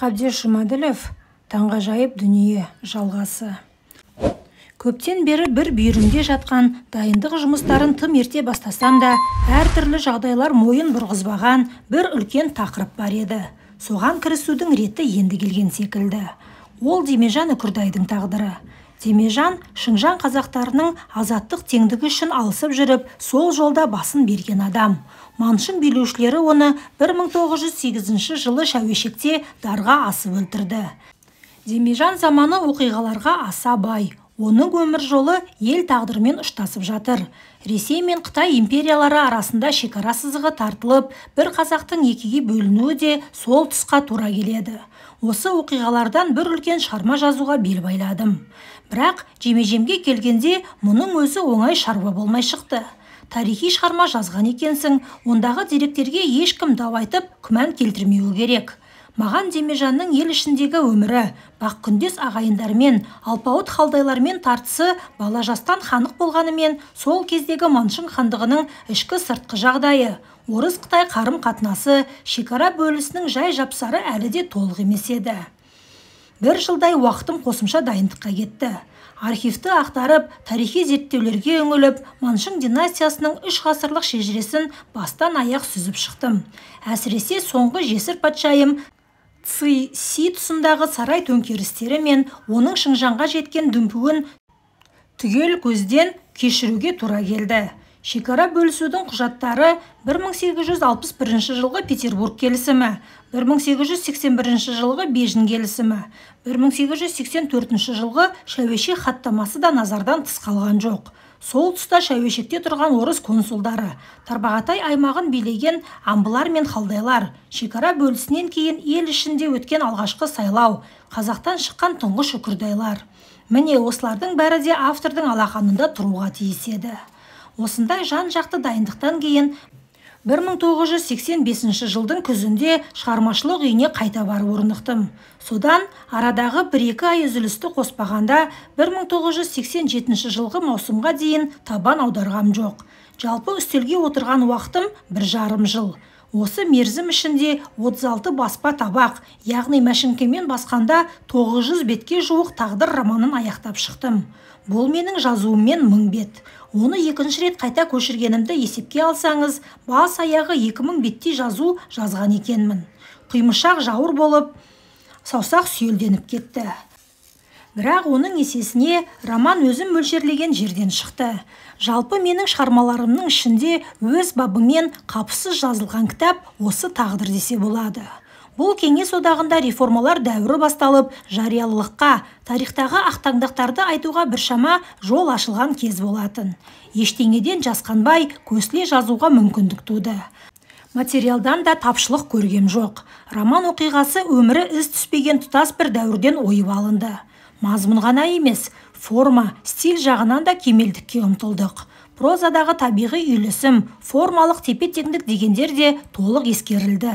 қабдеш жұмаділов таңғажайып дүние жалғасы көптен бері бір бүйірімде жатқан дайындық жұмыстарын тым ерте бастасам да әртүрлі жағдайлар мойын бұрғызбаған бір үлкен тақырып бар еді соған кірісудің реті енді келген секілді ол демежан үкірдайдың тағдыры демежан шыңжаң қазақтарының азаттық теңдігі үшін алысып жүріп сол жолда басын берген адам Маншын билеушілері оны 1908 жылы шәуешекте дарға асып өлтірді демежан заманы оқиғаларға аса бай оның өмір жолы ел тағдырмен ұштасып жатыр ресей мен қытай империялары арасында шекарасызығы тартылып бір қазақтың екіге бөлінуі де сол тұсқа тура келеді осы оқиғалардан бір үлкен шарма жазуға бел байладым бірақ жеме жемге келгенде мұның өзі оңай шарба болмай шықты тарихи шығарма жазған екенсің ондағы деректерге ешкім дау айтып күмән келтірмеуі керек маған демежанның ел ішіндегі өмірі бақ күндес ағайындармен алпауыт халдайлармен тартысы бала жастан қанық болғанымен сол кездегі маншын хандығының ішкі сыртқы жағдайы орыс қытай қарым қатынасы шекара бөлісінің жай жапсары әлі де толық емес еді бір жылдай уақытым қосымша дайындыққа кетті архивті ақтарып тарихи зерттеулерге үңіліп маншың династиясының үш ғасырлық шежіресін бастан аяқ сүзіп шықтым әсіресе соңғы жесір патшайым ци си тұсындағы сарай төңкерістері мен оның шыңжаңға жеткен дүмпуін түгел көзден кешіруге тура келді шекара бөлісудің құжаттары 1861 жылғы петербург келісімі 1881 жылғы бежін келісімі 1884 жылғы шәуеше хаттамасы да назардан тыс қалған жоқ сол тұста шәуешекте тұрған орыс консулдары тарбағатай аймағын билеген амбылар мен халдайлар шекара бөлісінен кейін ел ішінде өткен алғашқы сайлау қазақтан шыққан тұңғыш үкірдайлар міне осылардың бәрі де автордың алақанында тұруға тиіс осындай жан жақты дайындықтан кейін 1985 жылдың күзінде шығармашылық үйіне қайта барып орнықтым содан арадағы бір екі ай үзілісті қоспағанда 1987 жылғы маусымға дейін табан аударғам жоқ жалпы үстелге отырған уақытым бір жарым жыл осы мерзім ішінде 36 баспа табақ яғни мәшіңкемен басқанда 900 бетке жуық тағдыр романын аяқтап шықтым бұл менің жазуыммен мың бет оны екінші рет қайта көшіргенімді есепке алсаңыз бас аяғы екі мың беттей жазу жазған екенмін құймышақ жауыр болып саусақ сүйелденіп кетті бірақ оның есесіне роман өзім мөлшерлеген жерден шықты жалпы менің шығармаларымның ішінде өз бабымен қапысыз жазылған кітап осы тағдыр десе болады бұл кеңес одағында реформалар дәуірі басталып жариялылыққа тарихтағы ақтаңдақтарды айтуға біршама жол ашылған кез болатын ештеңеден жасқанбай көсіле жазуға мүмкіндік туды материалдан да тапшылық көргем жоқ роман оқиғасы өмірі із түспеген тұтас бір дәуірден ойып алынды мазмұн ғана емес форма стиль жағынан да кемелдікке ұмтылдық прозадағы табиғи үйлісім формалық тепе теңдік дегендер де толық ескерілді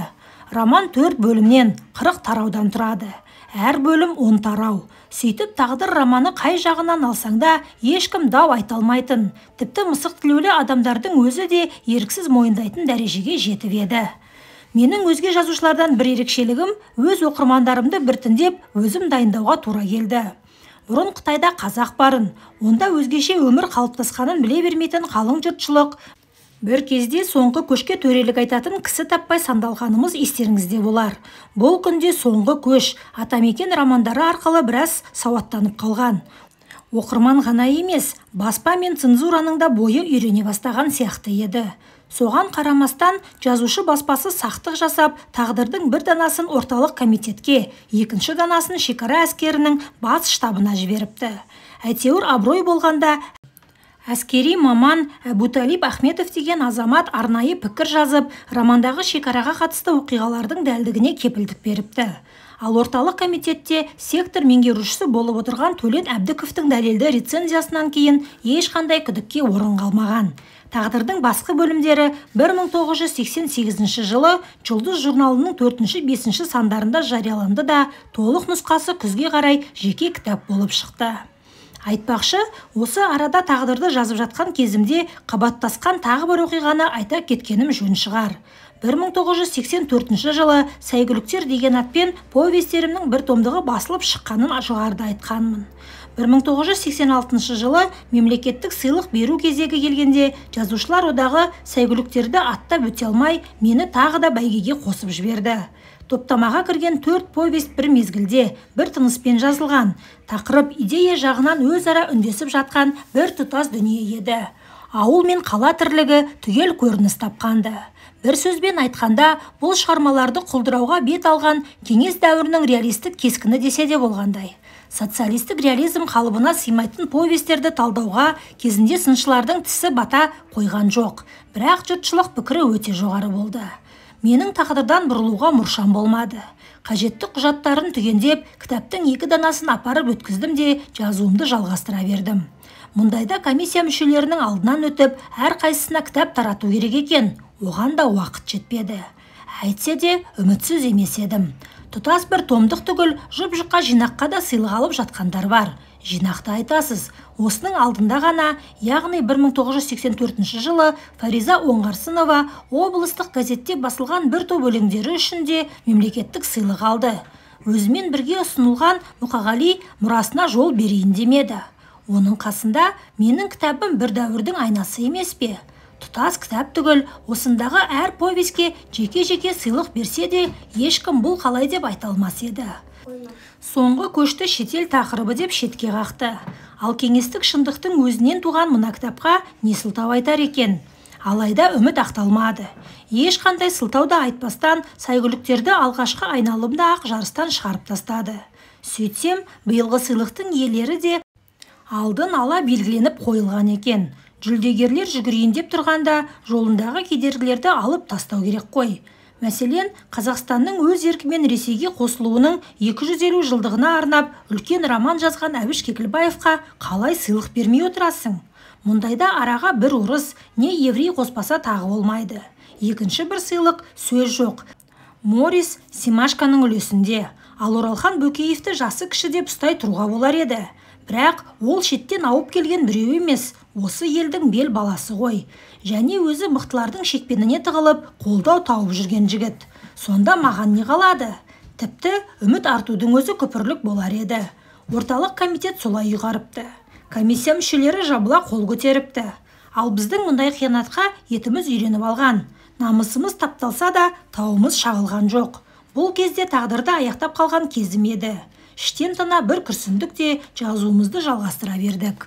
роман төрт бөлімнен қырық тараудан тұрады әр бөлім он тарау сөйтіп тағдыр романы қай жағынан алсаң да ешкім дау айта алмайтын тіпті мысық тілеулі адамдардың өзі де еріксіз мойындайтын дәрежеге жетіп еді менің өзге жазушылардан бір ерекшелігім өз оқырмандарымды біртіндеп өзім дайындауға тура келді бұрын қытайда қазақ барын онда өзгеше өмір қалыптасқанын біле бермейтін қалың жұртшылық бір кезде соңғы көшке төрелік айтатын кісі таппай сандалғанымыз естеріңізде болар бұл күнде соңғы көш атамекен романдары арқылы біраз сауаттанып қалған оқырман ғана емес баспа мен цензураның да бойы үйрене бастаған сияқты еді соған қарамастан жазушы баспасы сақтық жасап тағдырдың бір данасын орталық комитетке екінші данасын шекара әскерінің бас штабына жіберіпті әйтеуір абырой болғанда әскери маман әбуталип ахметов деген азамат арнайы пікір жазып романдағы шекараға қатысты оқиғалардың дәлдігіне кепілдік беріпті ал орталық комитетте сектор меңгерушісі болып отырған төлен әбдіковтің дәлелді рецензиясынан кейін ешқандай күдікке орын қалмаған тағдырдың басқа бөлімдері 1988 жылы жұлдыз журналының 4-5 сандарында жарияланды да толық нұсқасы күзге қарай жеке кітап болып шықты айтпақшы осы арада тағдырды жазып жатқан кезімде қабаттасқан тағы бір оқиғаны айта кеткенім жөн шығар 1984 жылы сәйгүліктер деген атпен повестерімнің бір томдығы басылып шыққанын жоғарыда айтқанмын 1986 жылы мемлекеттік сыйлық беру кезегі келгенде жазушылар одағы сәйгүліктерді аттап өте алмай мені тағы да бәйгеге қосып жіберді топтамаға кірген төрт повест бір мезгілде бір тыныспен жазылған тақырып идея жағынан өзара үндесіп жатқан бір тұтас дүние еді ауыл мен қала тірлігі түгел көрініс тапқанды. бір сөзбен айтқанда бұл шығармаларды құлдырауға бет алған кеңес дәуірінің реалистік кескіні десе де болғандай социалистік реализм қалыбына сыймайтын повестерді талдауға кезінде сыншылардың тісі бата қойған жоқ бірақ жұртшылық пікірі өте жоғары болды менің тағдырдан бұрылуға мұршам болмады қажетті құжаттарын түгендеп кітаптың екі данасын апарып өткіздім де жазуымды жалғастыра бердім мұндайда комиссия мүшелерінің алдынан өтіп қайсысына кітап тарату керек екен оған да уақыт жетпеді әйтсе де үмітсіз емес едім тұтас бір томдық түгіл жұп жұқа жинаққа да сыйлық алып жатқандар бар Жинақты айтасыз осының алдында ғана яғни 1984 жылы фариза оңғарсынова облыстық газетте басылған бір топ өлеңдері үшін де мемлекеттік сыйлық алды өзімен бірге ұсынылған мұқағали мұрасына жол берейін демеді оның қасында менің кітабым бір дәуірдің айнасы емес пе тұтас кітап түгіл осындағы әр повеске жеке жеке сыйлық берсе де ешкім бұл қалай деп айта алмас еді соңғы көшті шетел тақырыбы деп шетке қақты ал кеңестік шындықтың өзінен туған мына кітапқа не сылтау айтар екен алайда үміт ақталмады ешқандай сылтау да айтпастан сайгүліктерді алғашқы айналымда ақ жарыстан шығарып тастады сөйтсем биылғы сыйлықтың иелері де алдын ала белгіленіп қойылған екен жүлдегерлер жүгірейін деп тұрғанда жолындағы кедергілерді алып тастау керек қой мәселен қазақстанның өз еркімен ресейге қосылуының 250 жылдығына арнап үлкен роман жазған әбіш кекілбаевқа қалай сыйлық бермей отырасың мұндайда араға бір орыс не еврей қоспаса тағы болмайды екінші бір сыйлық сөз жоқ морис симашканың үлесінде ал оралхан бөкеевті жасы кіші деп ұстай тұруға болар еді бірақ ол шеттен ауып келген біреу емес осы елдің бел баласы ғой және өзі мықтылардың шекпеніне тығылып қолдау тауып жүрген жігіт сонда маған не қалады тіпті үміт артудың өзі күпірлік болар еді орталық комитет солай ұйғарыпты комиссия мүшелері жабыла қол көтеріпті ал біздің мұндай қиянатқа етіміз үйреніп алған намысымыз тапталса да тауымыз шағылған жоқ бұл кезде тағдырды аяқтап қалған кезім еді іштен тына бір күрсіндік те жазуымызды жалғастыра бердік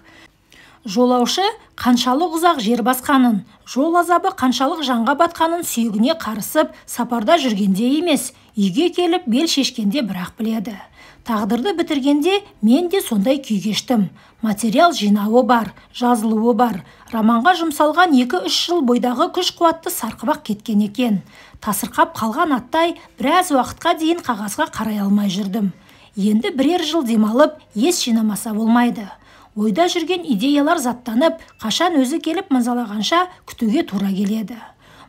жолаушы қаншалық ұзақ жер басқанын жол азабы қаншалық жанға батқанын сүйегіне қарысып сапарда жүргенде емес үйге келіп бел шешкенде бірақ біледі тағдырды бітіргенде мен де сондай күй кештім материал жинауы бар жазылуы бар романға жұмсалған екі үш жыл бойдағы күш қуатты сарқыбақ кеткен екен тасырқап қалған аттай біраз уақытқа дейін қағазға қарай алмай жүрдім енді бірер жыл демалып ес жинамаса болмайды ойда жүрген идеялар заттанып қашан өзі келіп мазалағанша күтуге тура келеді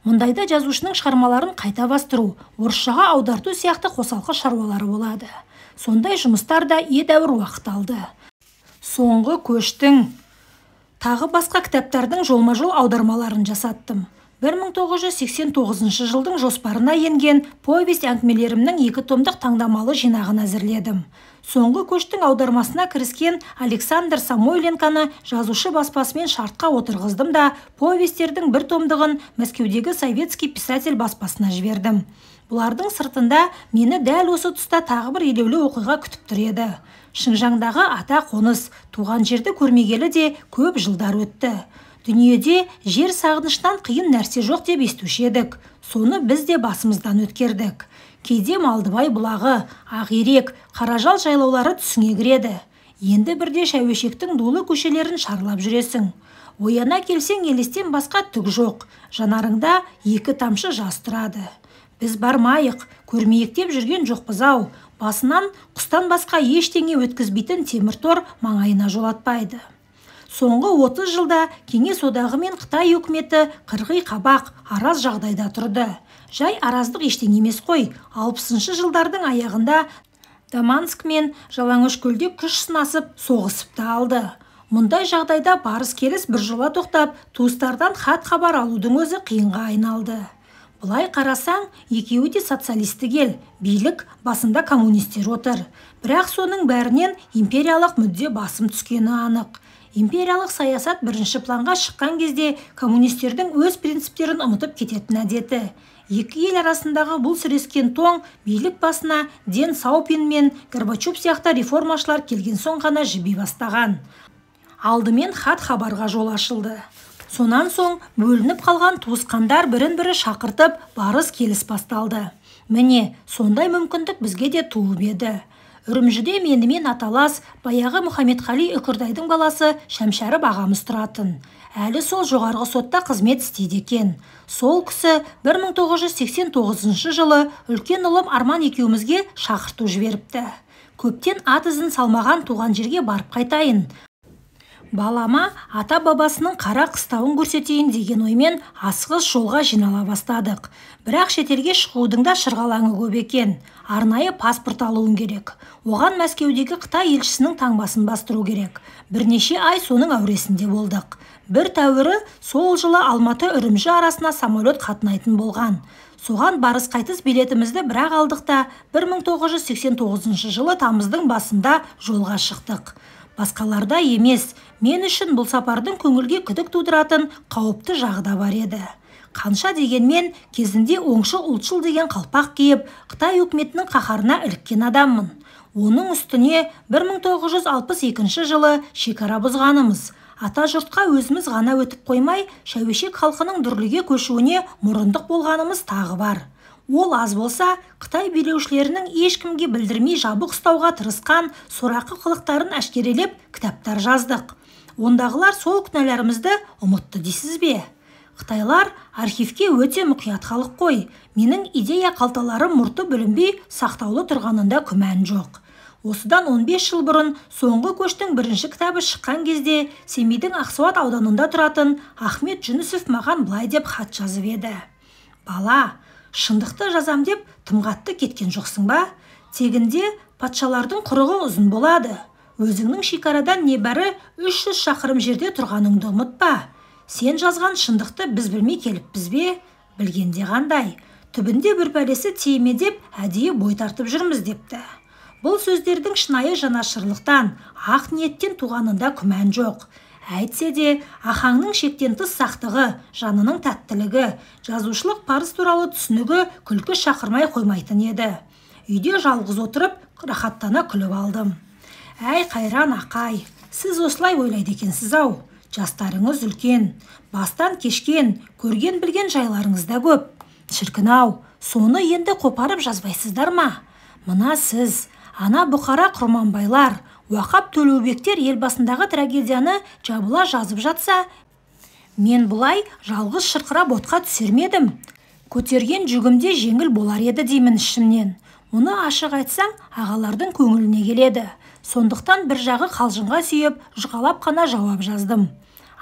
мұндайда жазушының шығармаларын қайта бастыру орысшаға аударту сияқты қосалқы шаруалары болады сондай жұмыстар да едәуір уақыт алды соңғы көштің тағы басқа кітаптардың жолма жол аудармаларын жасаттым 1989 жылдың жоспарына енген повесть әңгімелерімнің екі томдық таңдамалы жинағын әзірледім соңғы көштің аудармасына кіріскен александр самойленконы жазушы баспасымен шартқа отырғыздым да повестердің бір томдығын мәскеудегі советский писатель баспасына жібердім бұлардың сыртында мені дәл осы тұста тағы бір елеулі оқиға күтіп тұр еді шыңжаңдағы ата қоныс туған жерді көрмегелі де көп жылдар өтті дүниеде жер сағыныштан қиын нәрсе жоқ деп естуші едік соны біз де басымыздан өткердік кейде малдыбай бұлағы ақирек қаражал жайлаулары түсіңе кіреді енді бірде шәуешектің дулы көшелерін шарлап жүресің ояна келсең елестен басқа түк жоқ жанарыңда екі тамшы жас тұрады біз бармайық көрмейік деп жүрген жоқпыз ау басынан құстан басқа ештеңе өткізбейтін темір тор маңайына жолатпайды соңғы 30 жылда кеңес одағы мен қытай үкіметі қырғи қабақ араз жағдайда тұрды жай араздық ештеңе емес қой алпысыншы жылдардың аяғында даманск мен көлде күш сынасып соғысып та алды мұндай жағдайда барыс келіс біржола тоқтап туыстардан хат хабар алудың өзі қиынға айналды былай қарасаң екеуі де социалистік ел билік басында коммунистер отыр бірақ соның бәрінен империялық мүдде басым түскені анық империялық саясат бірінші планға шыққан кезде коммунистердің өз принциптерін ұмытып кететін әдеті екі ел арасындағы бұл сірескен тоң билік басына ден саупин мен горбачев сияқты реформашылар келген соң ғана жіби бастаған алдымен хат хабарға жол ашылды сонан соң бөлініп қалған туысқандар бірін бірі шақыртып барыс келіс басталды міне сондай мүмкіндік бізге де туып еді үрімжіде менімен аталас баяғы қали үкірдайдың баласы шәмшәріп ағамыз тұратын әлі сол жоғарғы сотта қызмет істейді екен сол кісі 1989 жылы үлкен ұлым арман екеумізге шақырту жіберіпті көптен ат ізін салмаған туған жерге барып қайтайын балама ата бабасының қара қыстауын көрсетейін деген оймен асығыс жолға жинала бастадық бірақ шетелге шығудың да шырғалаңы көп екен арнайы паспорт алуың керек оған мәскеудегі қытай елшісінің таңбасын бастыру керек бірнеше ай соның әуресінде болдық бір тәуірі сол жылы алматы үрімжі арасына самолет қатынайтын болған соған барыс қайтыс билетімізді бірақ алдық та 1989 жылы тамыздың басында жолға шықтық басқаларда емес мен үшін бұл сапардың көңілге күдік тудыратын қауіпті жағы да бар еді қанша дегенмен кезінде оңшыл ұлтшыл деген қалпақ киіп қытай үкіметінің қаһарына іліккен адаммын оның үстіне 1962 жылы шекара бұзғанымыз ата жұртқа өзіміз ғана өтіп қоймай шәуешек халқының дүрліге көшуіне мұрындық болғанымыз тағы бар ол аз болса қытай билеушілерінің ешкімге білдірмей жабық ұстауға тырысқан сорақы қылықтарын әшкерелеп кітаптар жаздық ондағылар сол күнәларымызды ұмытты дейсіз бе қытайлар архивке өте мұқият халық қой менің идея қалталары мұрты бүлінбей сақтаулы тұрғанында күмән жоқ осыдан 15 жыл бұрын соңғы көштің бірінші кітабы шыққан кезде семейдің ақсуат ауданында тұратын ахмет жүнісов маған былай деп хат жазып еді бала шындықты жазам деп тымғатты кеткен жоқсың ба тегінде патшалардың құрығы ұзын болады өзіңнің шекарадан небәрі 300 шақырым жерде тұрғаныңды ұмытпа сен жазған шындықты біз білмей келіппіз бе білгенде қандай түбінде бір пәлесі тие деп әдейі бой тартып жүрміз депті бұл сөздердің шынайы жанашырлықтан ақ ниеттен туғанында күмән жоқ әйтсе де ахаңның шектен тыс сақтығы жанының тәттілігі жазушылық парыз туралы түсінігі күлкі шақырмай қоймайтын еді үйде жалғыз отырып рахаттана күліп алдым әй қайран ақай сіз осылай ойлайды екенсіз ау жастарыңыз үлкен бастан кешкен көрген білген жайларыңыз да көп шіркін ау соны енді қопарып жазбайсыздар ма мына сіз ана бұқара құрманбайлар уақап төлеубектер елбасындағы трагедияны жабыла жазып жатса мен бұлай жалғыз шырқырап отқа түсер ме көтерген жүгімде жеңіл болар еді деймін ішімнен мұны ашық айтсаң ағалардың көңіліне келеді сондықтан бір жағы қалжыңға сүйеп жұқалап қана жауап жаздым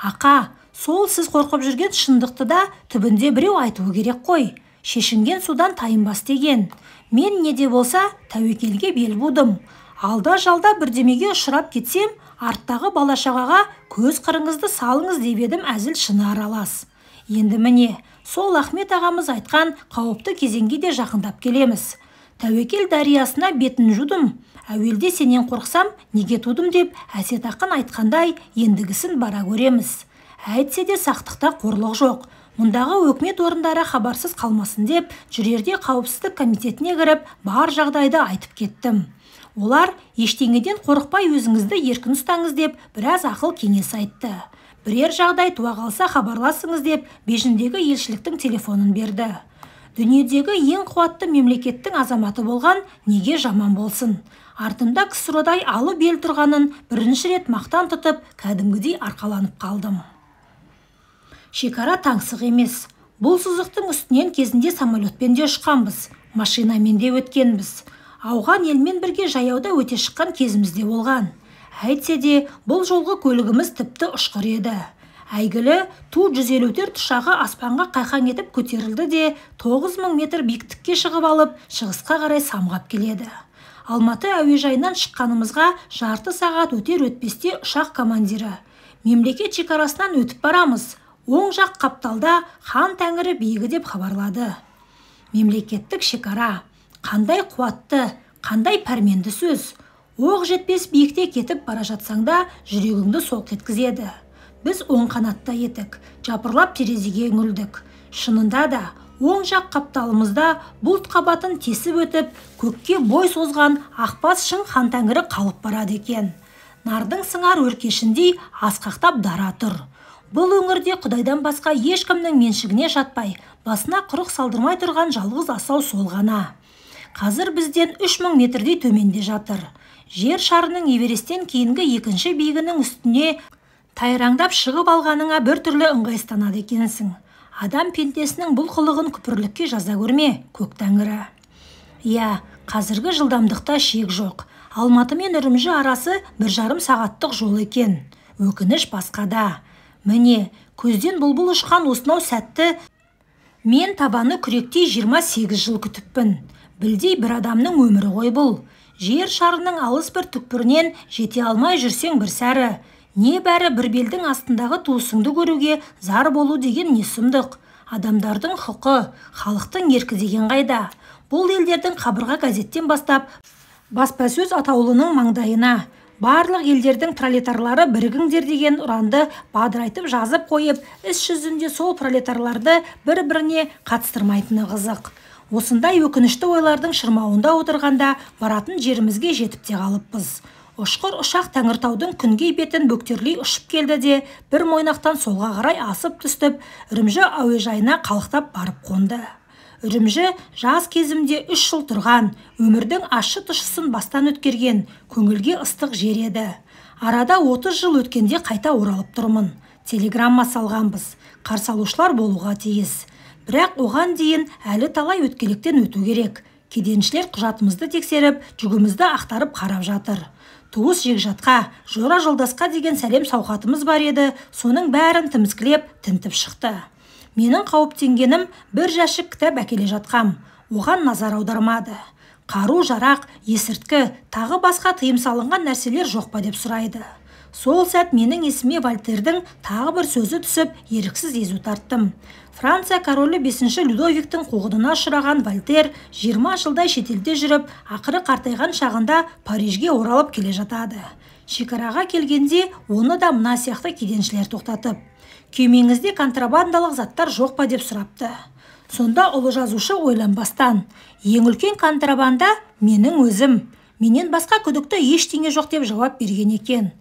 ақа сол сіз қорқып жүрген шындықты да түбінде біреу айтуы керек қой шешінген судан тайынбас деген мен не де болса тәуекелге бел будым алда жалда бірдемеге ұшырап кетсем арттағы балашағаға шағаға көз қырыңызды салыңыз деп едім әзіл шыны аралас енді міне сол ахмет ағамыз айтқан қауіпті кезеңге де жақындап келеміз тәуекел дариясына бетін жудым әуелде сенен қорқсам неге тудым деп әсет ақын айтқандай ендігісін бара көреміз әйтсе де сақтықта қорлық жоқ мұндағы өкімет орындары хабарсыз қалмасын деп жүрерде қауіпсіздік комитетіне кіріп бар жағдайды айтып кеттім олар ештеңеден қорықпай өзіңізді еркін ұстаңыз деп біраз ақыл кеңес айтты бірер жағдай туа қалса хабарласыңыз деп бейжіңдегі елшіліктің телефонын берді дүниедегі ең қуатты мемлекеттің азаматы болған неге жаман болсын артымда ксродай алып ел тұрғанын бірінші рет мақтан тұтып кәдімгідей арқаланып қалдым шекара таңсық емес бұл сызықтың үстінен кезінде самолетпен де ұшқанбыз машинамен де өткенбіз ауған елмен бірге жаяуда өте шыққан кезімізде болған әйтсе де бұл жолғы көлігіміз тіпті ұшқыр еді әйгілі ту жүз төрт аспанға қайқаң етіп көтерілді де 9000 метр биіктікке шығып алып шығысқа қарай самғап келеді алматы әуежайынан шыққанымызға жарты сағат өтер өтпесте ұшақ командирі мемлекет шекарасынан өтіп барамыз оң жақ қапталда хан тәңірі биігі деп хабарлады мемлекеттік шекара қандай қуатты қандай пәрменді сөз оқ жетпес биікте кетіп бара жатсаң да жүрегіңді солқ еткізеді біз оң қанатта етік, жапырлап терезеге үңілдік шынында да оң жақ қапталымызда бұлт қабатын тесіп өтіп көкке бой созған ақбас шың тәңірі қалып барады екен нардың сыңар өркешіндей асқақтап дара тұр бұл өңірде құдайдан басқа ешкімнің меншігіне жатпай басына құрық салдырмай тұрған жалғыз асау сол ғана қазір бізден 3000 метрдей төменде жатыр жер шарының эвересттен кейінгі екінші биігінің үстіне тайраңдап шығып алғаныңа бір түрлі ыңғайсызданады екенсің адам пендесінің бұл қылығын күпірлікке жаза көрме көк тәңірі иә қазіргі жылдамдықта шек жоқ алматы мен үрімжі арасы бір жарым сағаттық жол екен өкініш басқада міне көзден бұлбұл ұшқан осынау сәтті мен табаны күректей 28 жыл күтіппін білдей бір адамның өмірі ғой бұл жер шарының алыс бір түкпірінен жете алмай жүрсең бір сәрі не бәрі бір белдің астындағы туысыңды көруге зар болу деген не сұмдық адамдардың құқы халықтың еркі деген қайда бұл елдердің қабырға газеттен бастап баспасөз атаулының маңдайына барлық елдердің пролетарлары бірігіңдер деген ұранды бадырайтып жазып қойып іс жүзінде сол пролетарларды бір біріне қатыстырмайтыны қызық осындай өкінішті ойлардың шырмауында отырғанда баратын жерімізге жетіп те қалыппыз ұшқыр ұшақ тәңіртаудың күнге бетін бөктерлей ұшып келді де бір мойнақтан солға қарай асып түстіп үрімжі әуежайына қалықтап барып қонды үрімжі жаз кезімде үш жыл тұрған өмірдің ащы тұщысын бастан өткерген көңілге ыстық жер еді арада 30 жыл өткенде қайта оралып тұрмын телеграмма салғанбыз қарсы алушылар болуға тиіс бірақ оған дейін әлі талай өткелектен өту керек кеденшілер құжатымызды тексеріп жүгімізді ақтарып қарап жатыр туыс жекжатқа жора жолдасқа деген сәлем сауқатымыз бар еді соның бәрін тіміскілеп тінтіп шықты менің қауіптенгенім бір жәшік кітап әкеле жатқам оған назар аудармады қару жарақ есірткі тағы басқа тыйым салынған нәрселер жоқ па деп сұрайды сол сәт менің есіме Вальтердің тағы бір сөзі түсіп еріксіз езу тарттым франция королі 5 ші людовиктің қоғыдына ұшыраған вольтер 20 жылдай шетелде жүріп ақыры қартайған шағында парижге оралып келе жатады шекараға келгенде оны да мына сияқты кеденшілер тоқтатып кемеңізде контрабандалық заттар жоқ па деп сұрапты сонда ұлы жазушы ойланбастан ең үлкен контрабанда менің өзім менен басқа күдікті ештеңе жоқ деп жауап берген екен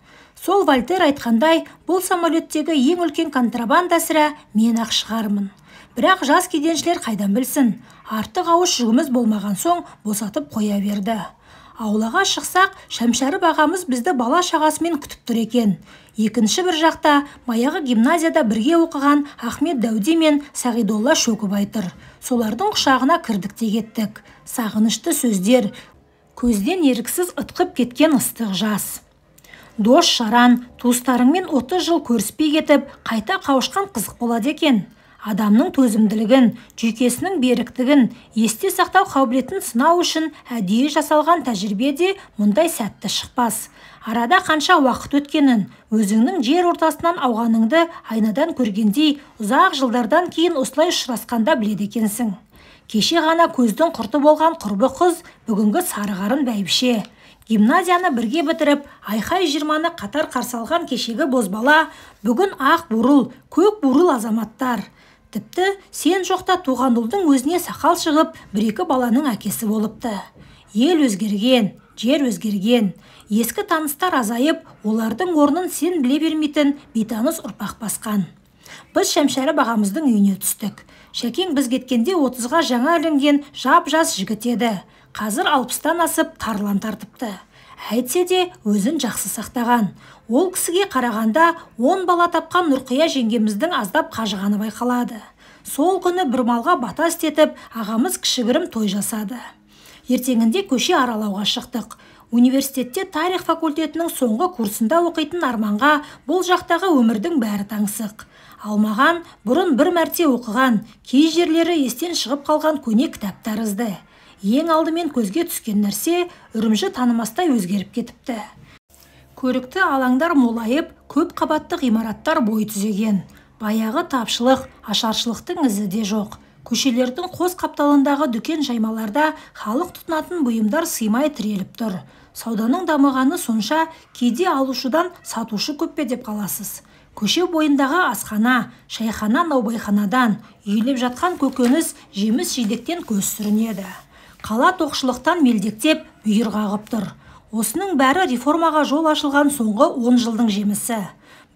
сол вольтер айтқандай бұл самолеттегі ең үлкен контрабанда сірә мен ақ шығармын бірақ жас кеденшілер қайдан білсін артық ауыз жүгіміз болмаған соң босатып қоя берді аулаға шықсақ шәмшәріп ағамыз бізді бала шағасымен күтіп тұр екен екінші бір жақта баяғы гимназияда бірге оқыған ахмет дәуде мен сағидолла шөкібай тұр солардың құшағына кірдік те кеттік сағынышты сөздер көзден еріксіз ытқып кеткен ыстық жас дос жаран туыстарыңмен 30 жыл көріспей кетіп қайта қауышқан қызық болады екен адамның төзімділігін жүйкесінің беріктігін есте сақтау қабілетін сынау үшін әдейі жасалған тәжірибе де мұндай сәтті шықпас арада қанша уақыт өткенін өзіңнің жер ортасынан ауғаныңды айнадан көргендей ұзақ жылдардан кейін осылай ұшырасқанда біледі екенсің кеше ғана көздің құрты болған құрбы қыз бүгінгі сары қарын бәйбіше гимназияны бірге бітіріп айхай жиырманы қатар қарсалған кешегі бозбала бүгін ақ бурыл көк бурыл азаматтар тіпті сен жоқта туған ұлдың өзіне сақал шығып бір екі баланың әкесі болыпты ел өзгерген жер өзгерген ескі таныстар азайып олардың орнын сен біле бермейтін бейтаныс ұрпақ басқан біз шәмшәрі бағамыздың үйіне түстік шәкең біз кеткенде отызға жаңа ілінген жап жас жігіт қазір алпыстан асып тарлан тартыпты әйтсе де өзін жақсы сақтаған ол кісіге қарағанда он бала тапқан нұрқия жеңгеміздің аздап қажығаны байқалады сол күні бір малға бата істетіп ағамыз кішігірім той жасады ертеңінде көше аралауға шықтық университетте тарих факультетінің соңғы курсында оқитын арманға бұл жақтағы өмірдің бәрі таңсық Алмаған бұрын бір мәрте оқыған кей жерлері естен шығып қалған көне кітап тәрізді ең алдымен көзге түскен нәрсе үрімжі танымастай өзгеріп кетіпті көрікті алаңдар молайып көп қабатты ғимараттар бой түзеген баяғы тапшылық ашаршылықтың ізі де жоқ көшелердің қос қапталындағы дүкен жаймаларда халық тұтынатын бұйымдар сыймай тіреліп тұр сауданың дамығаны сонша кейде алушыдан сатушы көп пе деп қаласыз көше бойындағы асхана шайхана наубайханадан үйіліп жатқан көкөніс жеміс жидектен көз сүрінеді қала тоқшылықтан мелдектеп бүйір қағып тұр осының бәрі реформаға жол ашылған соңғы 10 жылдың жемісі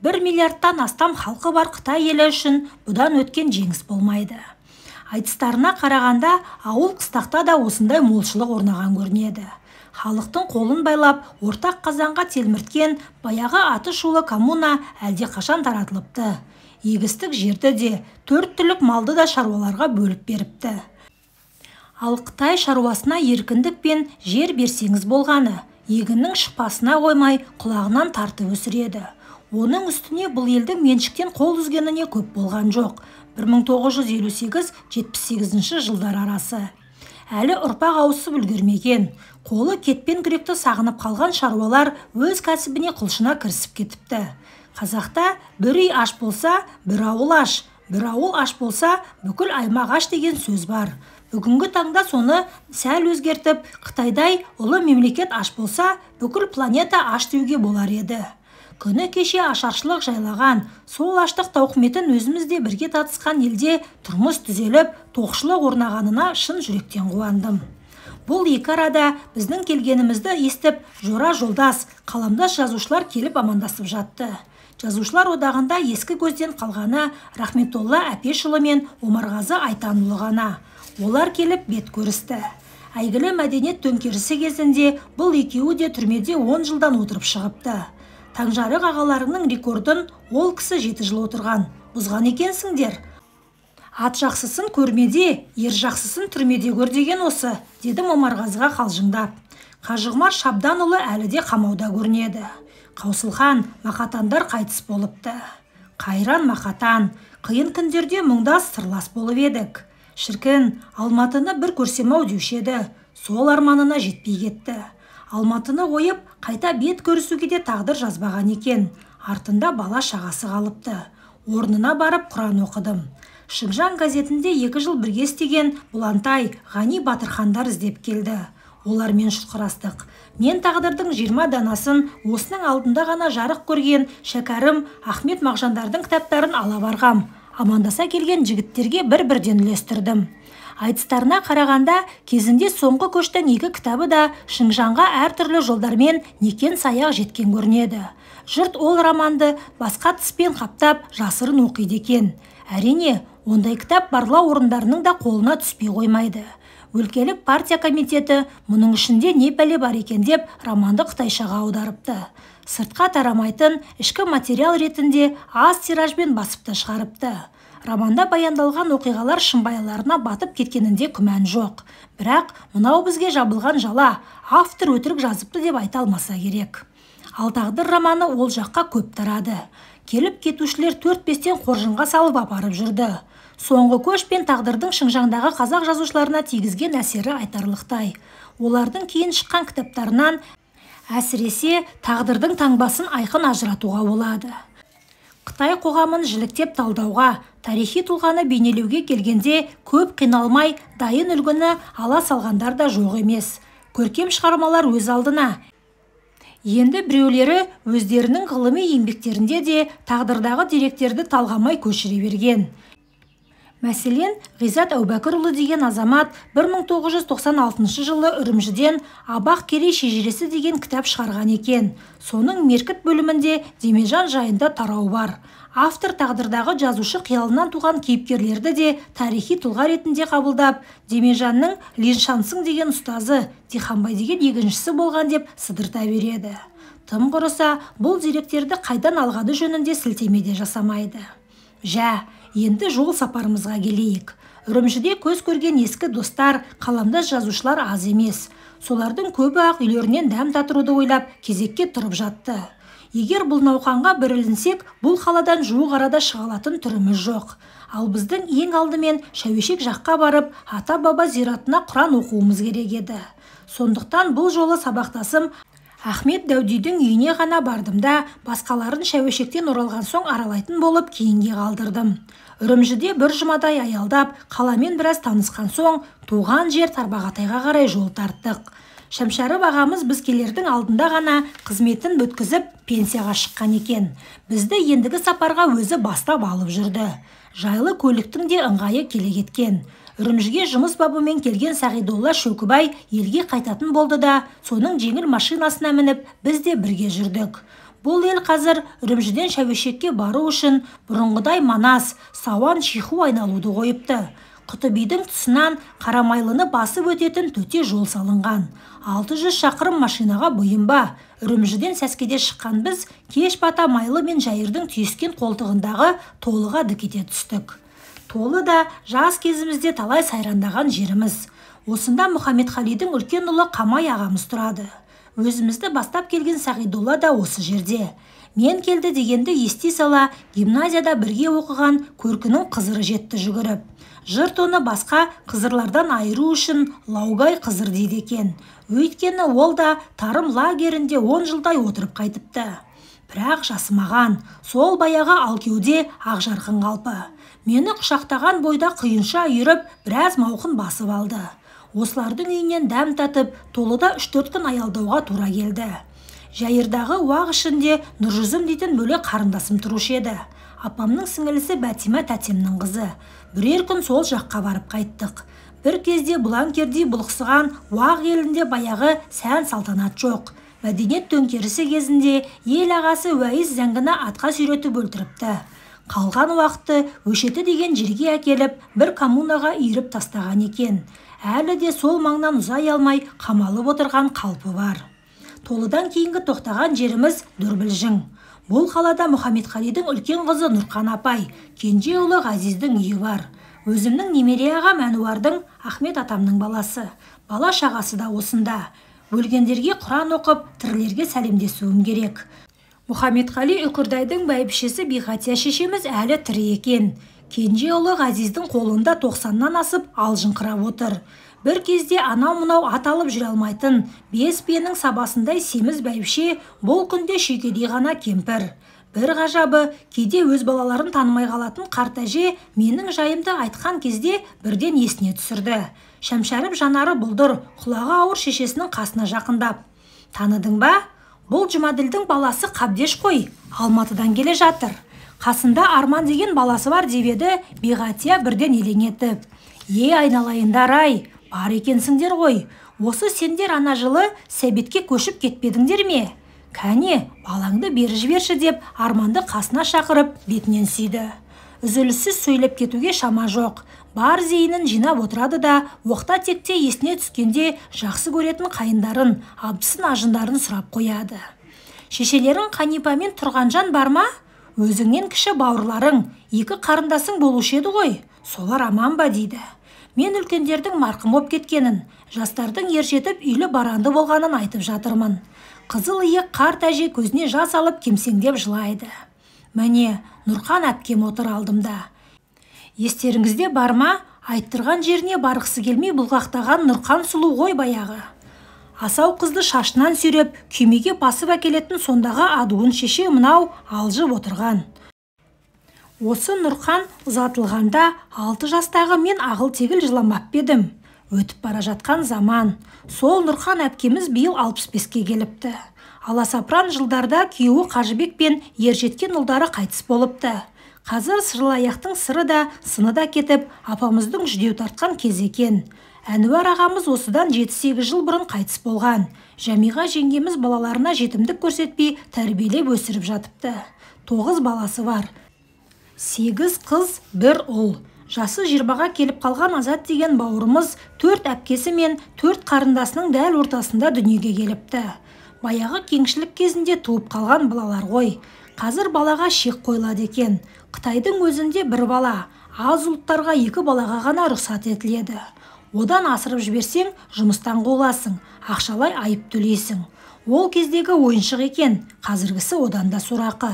бір миллиардтан астам халқы бар қытай елі үшін бұдан өткен жеңіс болмайды айтыстарына қарағанда ауыл қыстақта да осындай молшылық орнаған көрінеді халықтың қолын байлап ортақ қазанға телмірткен баяғы аты шулы коммуна әлде қашан таратылыпты егістік жерді де төрт түлік малды да шаруаларға бөліп беріпті ал қытай шаруасына еркіндік жер берсеңіз болғаны егіннің шықпасына қоймай құлағынан тартып өсіреді оның үстіне бұл елдің меншіктен қол үзгеніне көп болған жоқ 1958-78 жылдар арасы әлі ұрпақ ауысып үлгермеген қолы кетпен күректі сағынып қалған шаруалар өз кәсібіне құлшына кірісіп кетіпті қазақта бір үй аш болса бір ауыл аш бір ауыл аш болса бүкіл аймақ аш деген сөз бар бүгінгі таңда соны сәл өзгертіп қытайдай ұлы мемлекет аш болса бүкіл планета аш деуге болар еді күні кеше ашаршылық жайлаған сол аштық тауқыметін өзімізде бірге татысқан елде тұрмыс түзеліп тоқшылық орнағанына шын жүректен қуандым бұл екі арада біздің келгенімізді естіп жора жолдас қаламдас жазушылар келіп амандасып жатты жазушылар одағында ескі көзден қалғаны рахметолла әпешұлы мен омарғазы айтанұлы олар келіп бет көрісті әйгілі мәдениет төңкерісі кезінде бұл екеуі де түрмеде 10 жылдан отырып шығыпты таңжарық ағаларының рекордын ол кісі жеті жыл отырған бұзған екенсіңдер ат жақсысын көрмеде ер жақсысын түрмеде көр деген осы деді омарғазыға қалжыңдап қажығұмар шабданұлы әлі де қамауда көрінеді қаусылхан мақатандар қайтыс болыпты қайран мақатан қиын күндерде мұңдас сырлас болып едік шіркін алматыны бір көрсем ау деуші сол арманына жетпей кетті алматыны ойып, қайта бет көрісуге де тағдыр жазбаған екен артында бала шағасы қалыпты орнына барып құран оқыдым шыңжаң газетінде екі жыл бірге істеген бұлантай ғани батырхандар іздеп келді Олар мен шұрқырастық мен тағдырдың жиырма данасын осының алдында ғана жарық көрген шәкәрім ахмет мағжандардың кітаптарын ала барғам амандаса келген жігіттерге бір бірден үлестірдім айтыстарына қарағанда кезінде соңғы көштің екі кітабы да шыңжаңға әртүрлі жолдармен некен саяқ жеткен көрінеді жұрт ол романды басқа тіспен қаптап жасырын оқиды екен әрине ондай кітап барлау орындарының да қолына түспей қоймайды өлкелік партия комитеті мұның ішінде не пәле бар екен деп романды қытайшаға аударыпты сыртқа тарамайтын ішкі материал ретінде аз тиражбен басып та шығарыпты романда баяндалған оқиғалар шынбайларына батып кеткенінде күмән жоқ бірақ мынау бізге жабылған жала автор өтірік жазыпты деп айта алмаса керек ал тағдыр романы ол жаққа көп тарады келіп кетушілер төрт бестен қоржынға салып апарып жүрді соңғы көш пен тағдырдың шыңжаңдағы қазақ жазушыларына тигізген әсері айтарлықтай олардың кейін шыққан кітаптарынан әсіресе тағдырдың таңбасын айқын ажыратуға болады қытай қоғамын жіліктеп талдауға тарихи тұлғаны бейнелеуге келгенде көп қиналмай дайын үлгіні ала салғандар да жоқ емес көркем шығармалар өз алдына енді біреулері өздерінің ғылыми еңбектерінде де тағдырдағы деректерді талғамай көшіре берген мәселен ғизат әубәкірұлы деген азамат 1996 жылы үрімжіден абақ керей шежіресі деген кітап шығарған екен соның меркіт бөлімінде демежан жайында тарау бар автор тағдырдағы жазушы қиялынан туған кейіпкерлерді де тарихи тұлға ретінде қабылдап демежанның линшансың деген ұстазы диханбай деген егіншісі болған деп сыдырта береді тым құрыса бұл деректерді қайдан алғаны жөнінде сілтеме де жасамайды жә енді жол сапарымызға келейік үрімжіде көз көрген ескі достар қаламдас жазушылар аз емес солардың көбі ақ үйлерінен дәм татыруды ойлап кезекке тұрып жатты егер бұл науқанға бір бұл қаладан жуық арада шыға алатын түріміз жоқ ал біздің ең алдымен шәуешек жаққа барып ата баба зиратына құран оқуымыз керек еді сондықтан бұл жолы сабақтасым ахмет дәудидің үйіне ғана бардым да басқаларын шәуешектен оралған соң аралайтын болып кейінге қалдырдым үрімжіде бір жұмадай аялдап қаламен біраз танысқан соң туған жер тарбағатайға қарай жол тарттық шәмшәріп ағамыз біз келердің алдында ғана қызметін бөткізіп пенсияға шыққан екен бізді ендігі сапарға өзі бастап алып жүрді жайлы көліктің де ыңғайы келе кеткен үрімжіге жұмыс бабымен келген сағидолла шөкібай елге қайтатын болды да соның жеңіл машинасына мініп біз де бірге жүрдік бұл ел қазір үрімжіден шәуешекке бару үшін бұрынғыдай манас сауан шиху айналуды қойыпты құтыбидің тұсынан қарамайлыны басып өтетін төте жол салынған 600 шақырым машинаға бұйымба үрімжіден сәскеде шыққан біз кеш бата майлы мен жайырдың түйіскен қолтығындағы толыға дікете түстік толы да жас кезімізде талай сайрандаған жеріміз осында мұхаммедқалидың үлкен ұлы қамай ағамыз тұрады өзімізді бастап келген сағидолла да осы жерде мен келді дегенді ести сала гимназияда бірге оқыған көркінің қызыры жетті жүгіріп жұрт оны басқа қызырлардан айыру үшін лаугай қызыр дейді екен өйткені ол да тарым лагерінде он жылдай отырып қайтыпты бірақ жасымаған сол баяғы алкеуде ақжарқын қалпы мені құшақтаған бойда құйынша үйіріп біраз мауқын басып алды осылардың үйінен дәм татып толыда үш төрт күн аялдауға тура келді жайырдағы уақ ішінде нұржүзім дейтін бөлек қарындасым тұрушы еді апамның сіңілісі бәтима тәтемнің қызы бірер күн сол жаққа барып қайттық бір кезде бұланкердей бұлықсыған уақ елінде баяғы сән салтанат жоқ мәдениет төңкерісі кезінде ел ағасы уәйіз зәңгіні атқа сүйретіп өлтіріпті қалған уақытты өшеті деген жерге әкеліп бір коммунаға иіріп тастаған екен әлі де сол маңнан ұзай алмай қамалып отырған қалпы бар толыдан кейінгі тоқтаған жеріміз дүрбілжің бұл қалада мұхаметқалидың үлкен қызы нұрқан апай кенже ұлы ғазиздің үйі бар өзімнің немере ағам әнуардың ахмет атамның баласы бала шағасы да осында өлгендерге құран оқып тірілерге сәлемдесуім керек мұхаммедқали үкірдайдың бәйбішесі биғатия шешеміз әлі тірі екен кенже ұлы ғазиздің қолында 90 тоқсаннан асып алжыңқырап отыр бір кезде анау мынау аталып жүре алмайтын бес пенің сабасындай семіз бәйбіше бұл күнде шүйкедей ғана кемпір бір ғажабы кейде өз балаларын танымай қалатын қарт менің жайымды айтқан кезде бірден есіне түсірді шәмшәріп жанары бұлдыр құлағы ауыр шешесінің қасына жақындап таныдың ба бұл жұмаділдің баласы қабдеш қой алматыдан келе жатыр қасында арман деген баласы бар деп еді беғатия бірден елең етіп е айналайындар ай бар екенсіңдер ғой осы сендер ана жылы сәбетке көшіп кетпедіңдер ме кәне балаңды бері жіберші деп арманды қасына шақырып бетінен сүйді үзіліссіз сөйлеп кетуге шама жоқ бар зейінін жинап отырады да оқта текте есіне түскенде жақсы көретін қайындарын абысын ажындарын сұрап қояды шешелерің қанипамен тұрғанжан бар ма өзіңнен кіші бауырларың екі қарындасың болушы еді ғой солар аман ба дейді мен үлкендердің марқұм боп кеткенін жастардың ершетіп, үйлі баранды болғанын айтып жатырмын қызыл иық қарт әже көзіне жас алып кемсеңдеп жылайды міне нұрқан әпкем отыр алдымда естеріңізде барма, ма айттырған жеріне барғысы келмей бұлғақтаған нұрқан сұлу ғой баяғы асау қызды шашынан сүйреп күймеге басып әкелетін сондағы адуын шеше мынау алжып отырған осы нұрқан ұзатылғанда алты жастағы мен ағыл тегіл жыламап па өтіп бара жатқан заман сол Нұрқан әпкеміз биыл алпыс беске келіпті аласапран жылдарда күйеуі қажыбек пен ержеткен ұлдары қайтыс болыпты қазір сырлаяқтың сыры да сыны да кетіп апамыздың жүдеу тартқан кезі екен әнуар ағамыз осыдан 7-8 жыл бұрын қайтыс болған жәмиға жеңгеміз балаларына жетімдік көрсетпей тәрбиелеп өсіріп жатыпты тоғыз баласы бар сегіз қыз бір ұл жасы жиырмаға келіп қалған азат деген бауырымыз төрт әпкесі мен төрт қарындасының дәл ортасында дүниеге келіпті баяғы кеңшілік кезінде туып қалған балалар ғой қазір балаға шек қойылады екен қытайдың өзінде бір бала аз ұлттарға екі балаға ғана рұқсат етіледі одан асырып жіберсең жұмыстан қуыласың ақшалай айып төлейсің ол кездегі ойыншық екен қазіргісі одан да сорақы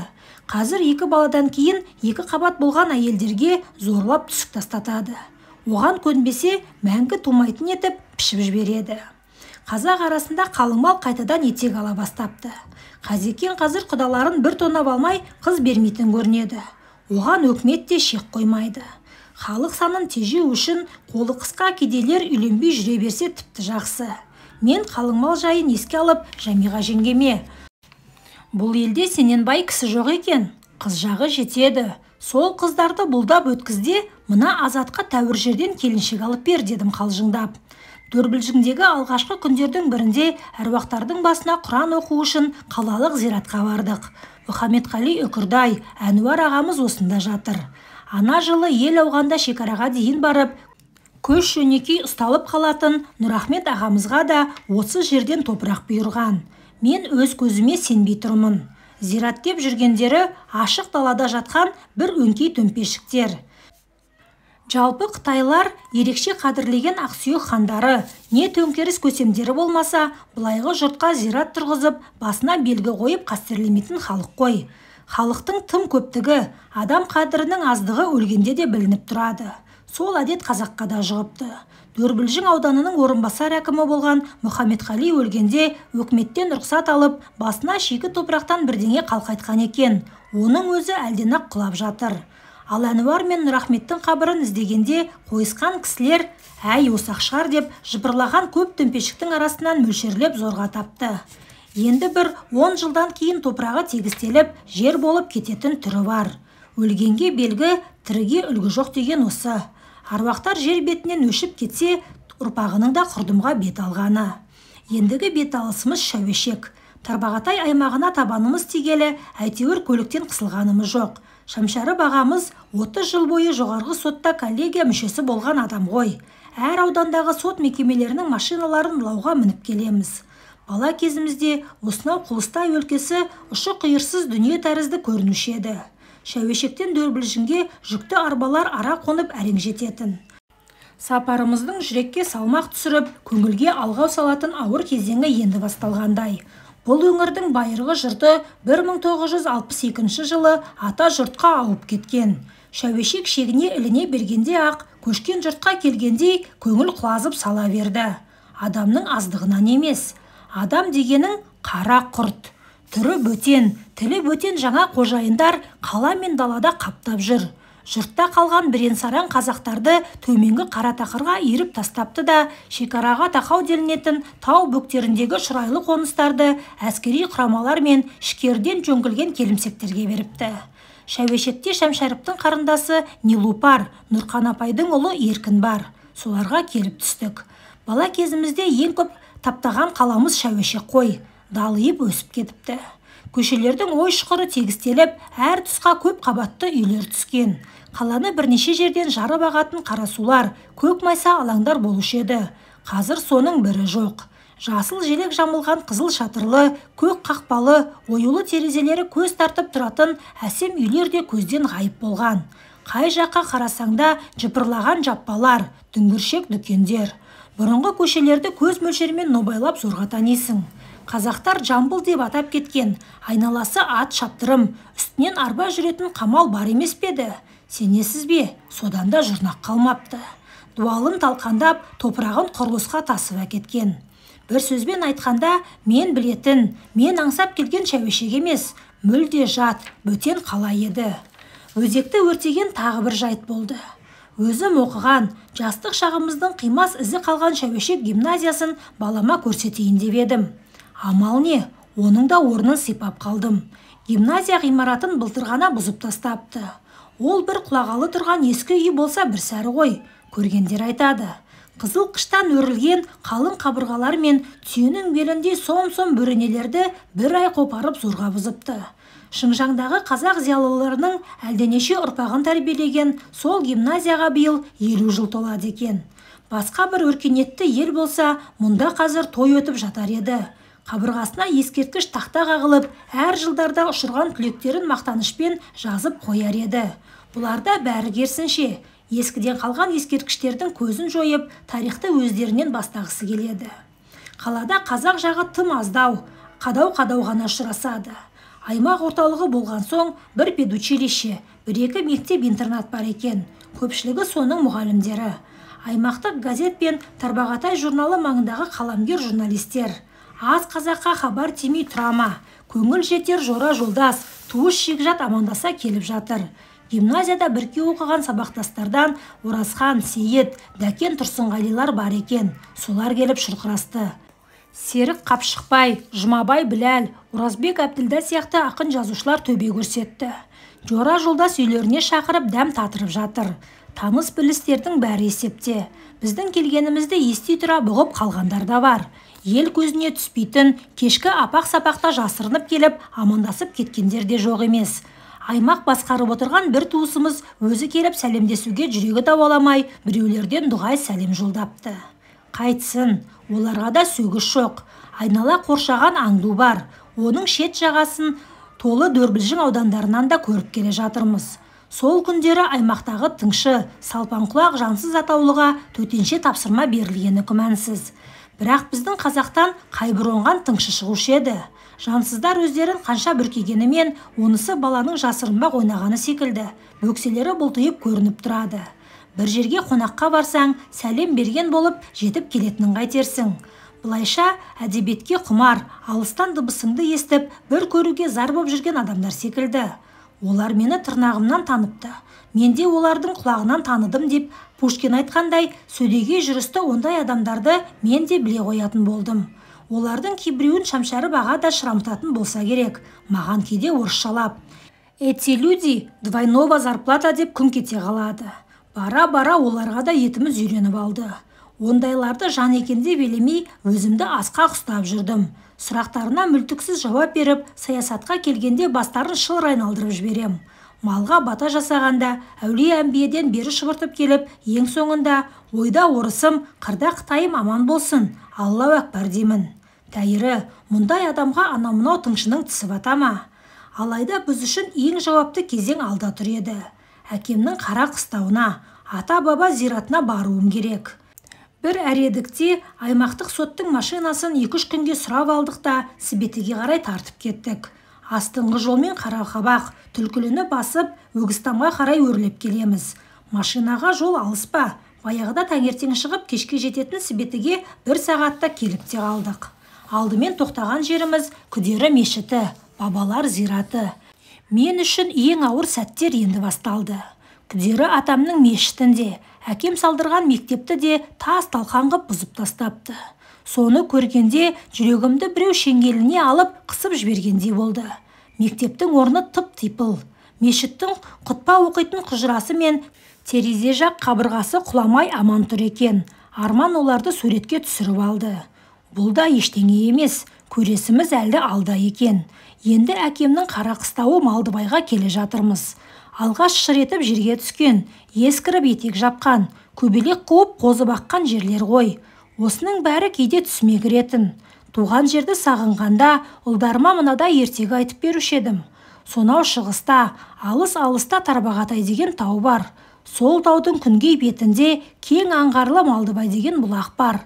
қазір екі баладан кейін екі қабат болған әйелдерге зорлап түсік тастатады оған көнбесе мәңгі тумайтын етіп пішіп жібереді қазақ арасында мал қайтадан етек ала бастапты қазекең қазір құдаларын бір тонап алмай қыз бермейтін көрінеді оған өкімет те шек қоймайды халық санын тежеу үшін қолы қысқа кедейлер үйленбей жүре берсе тіпті жақсы мен қалыңмал жайын еске алып жәмиға жеңгеме бұл елде сенен бай кісі жоқ екен қыз жағы жетеді сол қыздарды бұлдап өткізде мына азатқа тәуір жерден келіншек алып бер дедім қалжыңдап дөрбілжіңдегі алғашқы күндердің бірінде әруақтардың басына құран оқу үшін қалалық зиратқа бардық мұхаметқали үкірдай әнуар ағамыз осында жатыр ана жылы ел ауғанда шекараға дейін барып көш жөнекей ұсталып қалатын нұрахмет ағамызға да осы жерден топырақ бұйырған мен өз көзіме сенбей тұрмын зират жүргендері ашық далада жатқан бір өңкей төмпешіктер жалпы қытайлар ерекше қадірлеген ақсүйек хандары не төңкеріс көсемдері болмаса былайғы жұртқа зират тұрғызып басына белгі қойып қастерлемейтін халық қой халықтың тым көптігі адам қадірінің аздығы өлгенде де білініп тұрады сол әдет қазаққа да жұғыпты дөрбілжің ауданының орынбасар әкімі болған мұхаммедқали өлгенде өкіметтен рұқсат алып басына шикі топырақтан бірдеңе қалқайтқан екен оның өзі әлден құлап жатыр ал әнуар мен рахметтің қабырын іздегенде қойысқан кісілер әй осақ шығар деп жыпырлаған көп төмпешіктің арасынан мөлшерлеп зорға тапты енді бір он жылдан кейін топырағы тегістеліп жер болып кететін түрі бар өлгенге белгі тіріге үлгі жоқ деген осы аруақтар жер бетінен өшіп кетсе ұрпағының да құрдымға бет алғаны ендігі бет алысымыз шәуешек тарбағатай аймағына табанымыз тигелі әйтеуір көліктен қысылғанымыз жоқ шамшары бағамыз 30 жыл бойы жоғарғы сотта коллегия мүшесі болған адам ғой әр аудандағы сот мекемелерінің машиналарын лауға мініп келеміз бала кезімізде осынау құлыстай өлкесі ұшы қиырсыз дүние тәрізді көрінуші еді шәуешектен дөрбілжінге жүкті арбалар ара қонып әрең жететін сапарымыздың жүрекке салмақ түсіріп көңілге алғау салатын ауыр кезеңі енді басталғандай бұл өңірдің байырғы жұрты 1962 жылы ата жұртқа ауып кеткен шәуешек шегіне іліне бергенде ақ көшкен жұртқа келгендей көңіл құлазып сала берді адамның аздығына немес. адам дегенің қара құрт түрі бөтен тілі бөтен жаңа қожайындар қала мен далада қаптап жүр жұртта қалған бірен саран қазақтарды төменгі қаратақырға иіріп тастапты да шекараға тақау делінетін тау бөктеріндегі шұрайлы қоныстарды әскери құрамалар мен ішкерден жөңкілген келімсектерге беріпті шәуешекте шәмшәріптің қарындасы нилупар нұрқан апайдың ұлы еркін бар соларға келіп түстік бала кезімізде ең көп таптаған қаламыз шәуешек қой далиып өсіп кетіпті көшелердің ой шұқыры тегістеліп әр тұсқа көп қабатты үйлер түскен қаланы бірнеше жерден жарып ағатын қарасулар көк майса алаңдар болушы еді қазір соның бірі жоқ жасыл желек жамылған қызыл шатырлы көк қақпалы оюлы терезелері көз тартып тұратын әсем үйлер де көзден ғайып болған қай жаққа қарасаңда да жыпырлаған жаппалар дүңгіршек дүкендер бұрынғы көшелерді көз мөлшермен нобайлап зорға танисың қазақтар жамбыл деп атап кеткен айналасы ат шаптырым үстінен арба жүретін қамал бар емес пе еді сенесіз бе содан да жұрнақ қалмапты дуалын талқандап топырағын құрылысқа тасып әкеткен бір сөзбен айтқанда мен білетін мен аңсап келген шәуешек емес мүлде жат бөтен қалай еді өзекті өртеген тағы бір жайт болды өзім оқыған жастық шағымыздың қимас ізі қалған шәуешек гимназиясын балама көрсетейін деп едім амал не оның да орнын сипап қалдым гимназия ғимаратын былтыр ғана бұзып тастапты ол бір құлағалы тұрған ескі үй болса бір сәрі ғой көргендер айтады қызыл қыштан өрілген қалың қабырғалар мен түйенің беліндей сом-сом бөренелерді бір ай қопарып зорға бұзыпты шыңжаңдағы қазақ зиялыларының әлденеше ұрпағын тәрбиелеген сол гимназияға биыл елу жыл толады екен басқа бір өркениетті ел болса мұнда қазір той өтіп жатар еді қабырғасына ескерткіш тақта қағылып әр жылдарда ұшырған түлектерін мақтанышпен жазып қояр еді бұларда бәрі керісінше ескіден қалған ескерткіштердің көзін жойып тарихты өздерінен бастағысы келеді қалада қазақ жағы тым аздау қадау қадау ғана ұшырасады аймақ орталығы болған соң бір педучилище бір екі мектеп интернат бар екен көпшілігі соның мұғалімдері аймақтық газет пен тарбағатай журналы маңындағы қаламгер журналистер аз қазаққа хабар тимей тұрама, ма көңіл жетер жора жолдас туыс шекжат амандаса келіп жатыр гимназияда бірге оқыған сабақтастардан оразхан сейіт дәкен тұрсынғалилар бар екен солар келіп шұрқырасты серік қапшықбай жұмабай біләл оразбек әбділдә сияқты ақын жазушылар төбе көрсетті жора жолдас үйлеріне шақырып дәм татырып жатыр таныс білістердің бәрі есепте біздің келгенімізді ести тұра бұғып қалғандар да бар ел көзіне түспейтін кешкі апақ сапақта жасырынып келіп амандасып кеткендер де жоқ емес аймақ басқарып отырған бір туысымыз өзі келіп сәлемдесуге жүрегі дауаламай біреулерден дұғай сәлем жолдапты қайтсын оларға да сөгіс жоқ айнала қоршаған аңду бар оның шет жағасын толы дөрбілжің аудандарынан да көріп келе жатырмыз сол күндері аймақтағы тыңшы салпаңқұлақ жансыз атаулыға төтенше тапсырма берілгені күмәнсіз бірақ біздің қазақтан қайбір тыңшы шығушы еді жансыздар өздерін қанша бүркегенімен онысы баланың жасырынбақ ойнағаны секілді бөкселері бұлтиып көрініп тұрады бір жерге қонаққа барсаң сәлем берген болып жетіп келетінін қайтерсің былайша әдебиетке құмар алыстан дыбысыңды естіп бір көруге зар боп жүрген адамдар секілді олар мені тырнағымнан таныпты мен олардың құлағынан таныдым деп пушкин айтқандай сөдеге жүрісті ондай адамдарды мен де біле қоятын болдым олардың кейбіреуін шамшары аға да шырамытатын болса керек маған кейде орысшалап эти люди двойного зарплата деп күңк ете қалады бара бара оларға да етіміз үйреніп алды ондайларды жан екенде елемей өзімді асқа құстап жүрдім сұрақтарына мүлтіксіз жауап беріп саясатқа келгенде бастарын шыр айналдырып жіберем малға бата жасағанда әулие әмбиеден бері шұбыртып келіп ең соңында ойда орысым қырда қытайым аман болсын аллау әкбар деймін тәйірі мұндай адамға анау мынау тыңшының тісі бата ма алайда біз үшін ең жауапты кезең алда тұр еді әкемнің қара қыстауына ата баба зиратына баруым керек бір әредікте аймақтық соттың машинасын екі үш күнге сұрап алдық та сібетіге қарай тартып кеттік астыңғы жолмен қарақабақ түлкіліні басып өгістамға қарай өрлеп келеміз машинаға жол алыс па баяғыда таңертең шығып кешке жететін сібетіге бір сағатта келіп те қалдық алдымен тоқтаған жеріміз күдері мешіті бабалар зираты мен үшін ең ауыр сәттер енді басталды күдері атамның мешітінде әкем салдырған мектепті де тас талқан қып бұзып тастапты соны көргенде жүрегімді біреу шеңгеліне алып қысып жібергендей болды мектептің орны тып типыл мешіттің құтпа оқитын құжырасы мен терезе жақ қабырғасы құламай аман тұр екен арман оларды суретке түсіріп алды бұл да ештеңе емес көресіміз әлді алда екен енді әкемнің қара қыстауы малдыбайға келе жатырмыз алғаш шыр етіп жерге түскен ескіріп етек жапқан көбелек қуып қозы баққан жерлер ғой осының бәрі кейде түсіме кіретін туған жерді сағынғанда ұлдарыма мынадай ертегі айтып беруші едім сонау шығыста алыс алыста тарбағатай деген тау бар сол таудың күнгей бетінде кең аңғарлы малдыбай деген бұлақ бар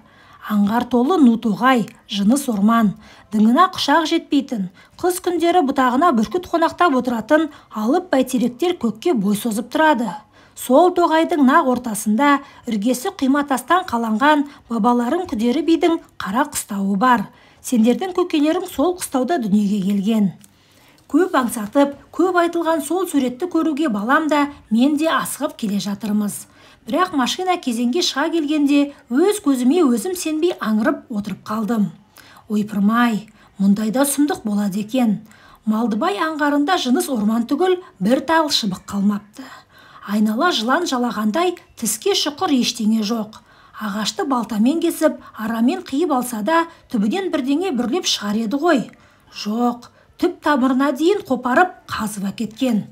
аңғар толы ну тоғай жыныс орман дыңына құшақ жетпейтін қыс күндері бұтағына бүркіт қонақтап отыратын алып бәйтеректер көкке бой созып тұрады сол тоғайдың нақ ортасында іргесі құйма тастан қаланған бабаларың күдері бидің қара қыстауы бар сендердің көкелерің сол қыстауда дүниеге келген көп аңсатып көп айтылған сол суретті көруге балам да мен де асығып келе жатырмыз бірақ машина кезеңге шыға келгенде өз көзіме өзім сенбей аңырып отырып қалдым ойпырмай мұндайда сұмдық болады екен малдыбай аңғарында жыныс орман түгіл бір тал шыбық қалмапты айнала жылан жалағандай тіске шұқыр ештеңе жоқ ағашты балтамен кесіп арамен қиып алса да түбінен бірдеңе бүрлеп шығар еді ғой жоқ түп тамырына дейін қопарып қазып әкеткен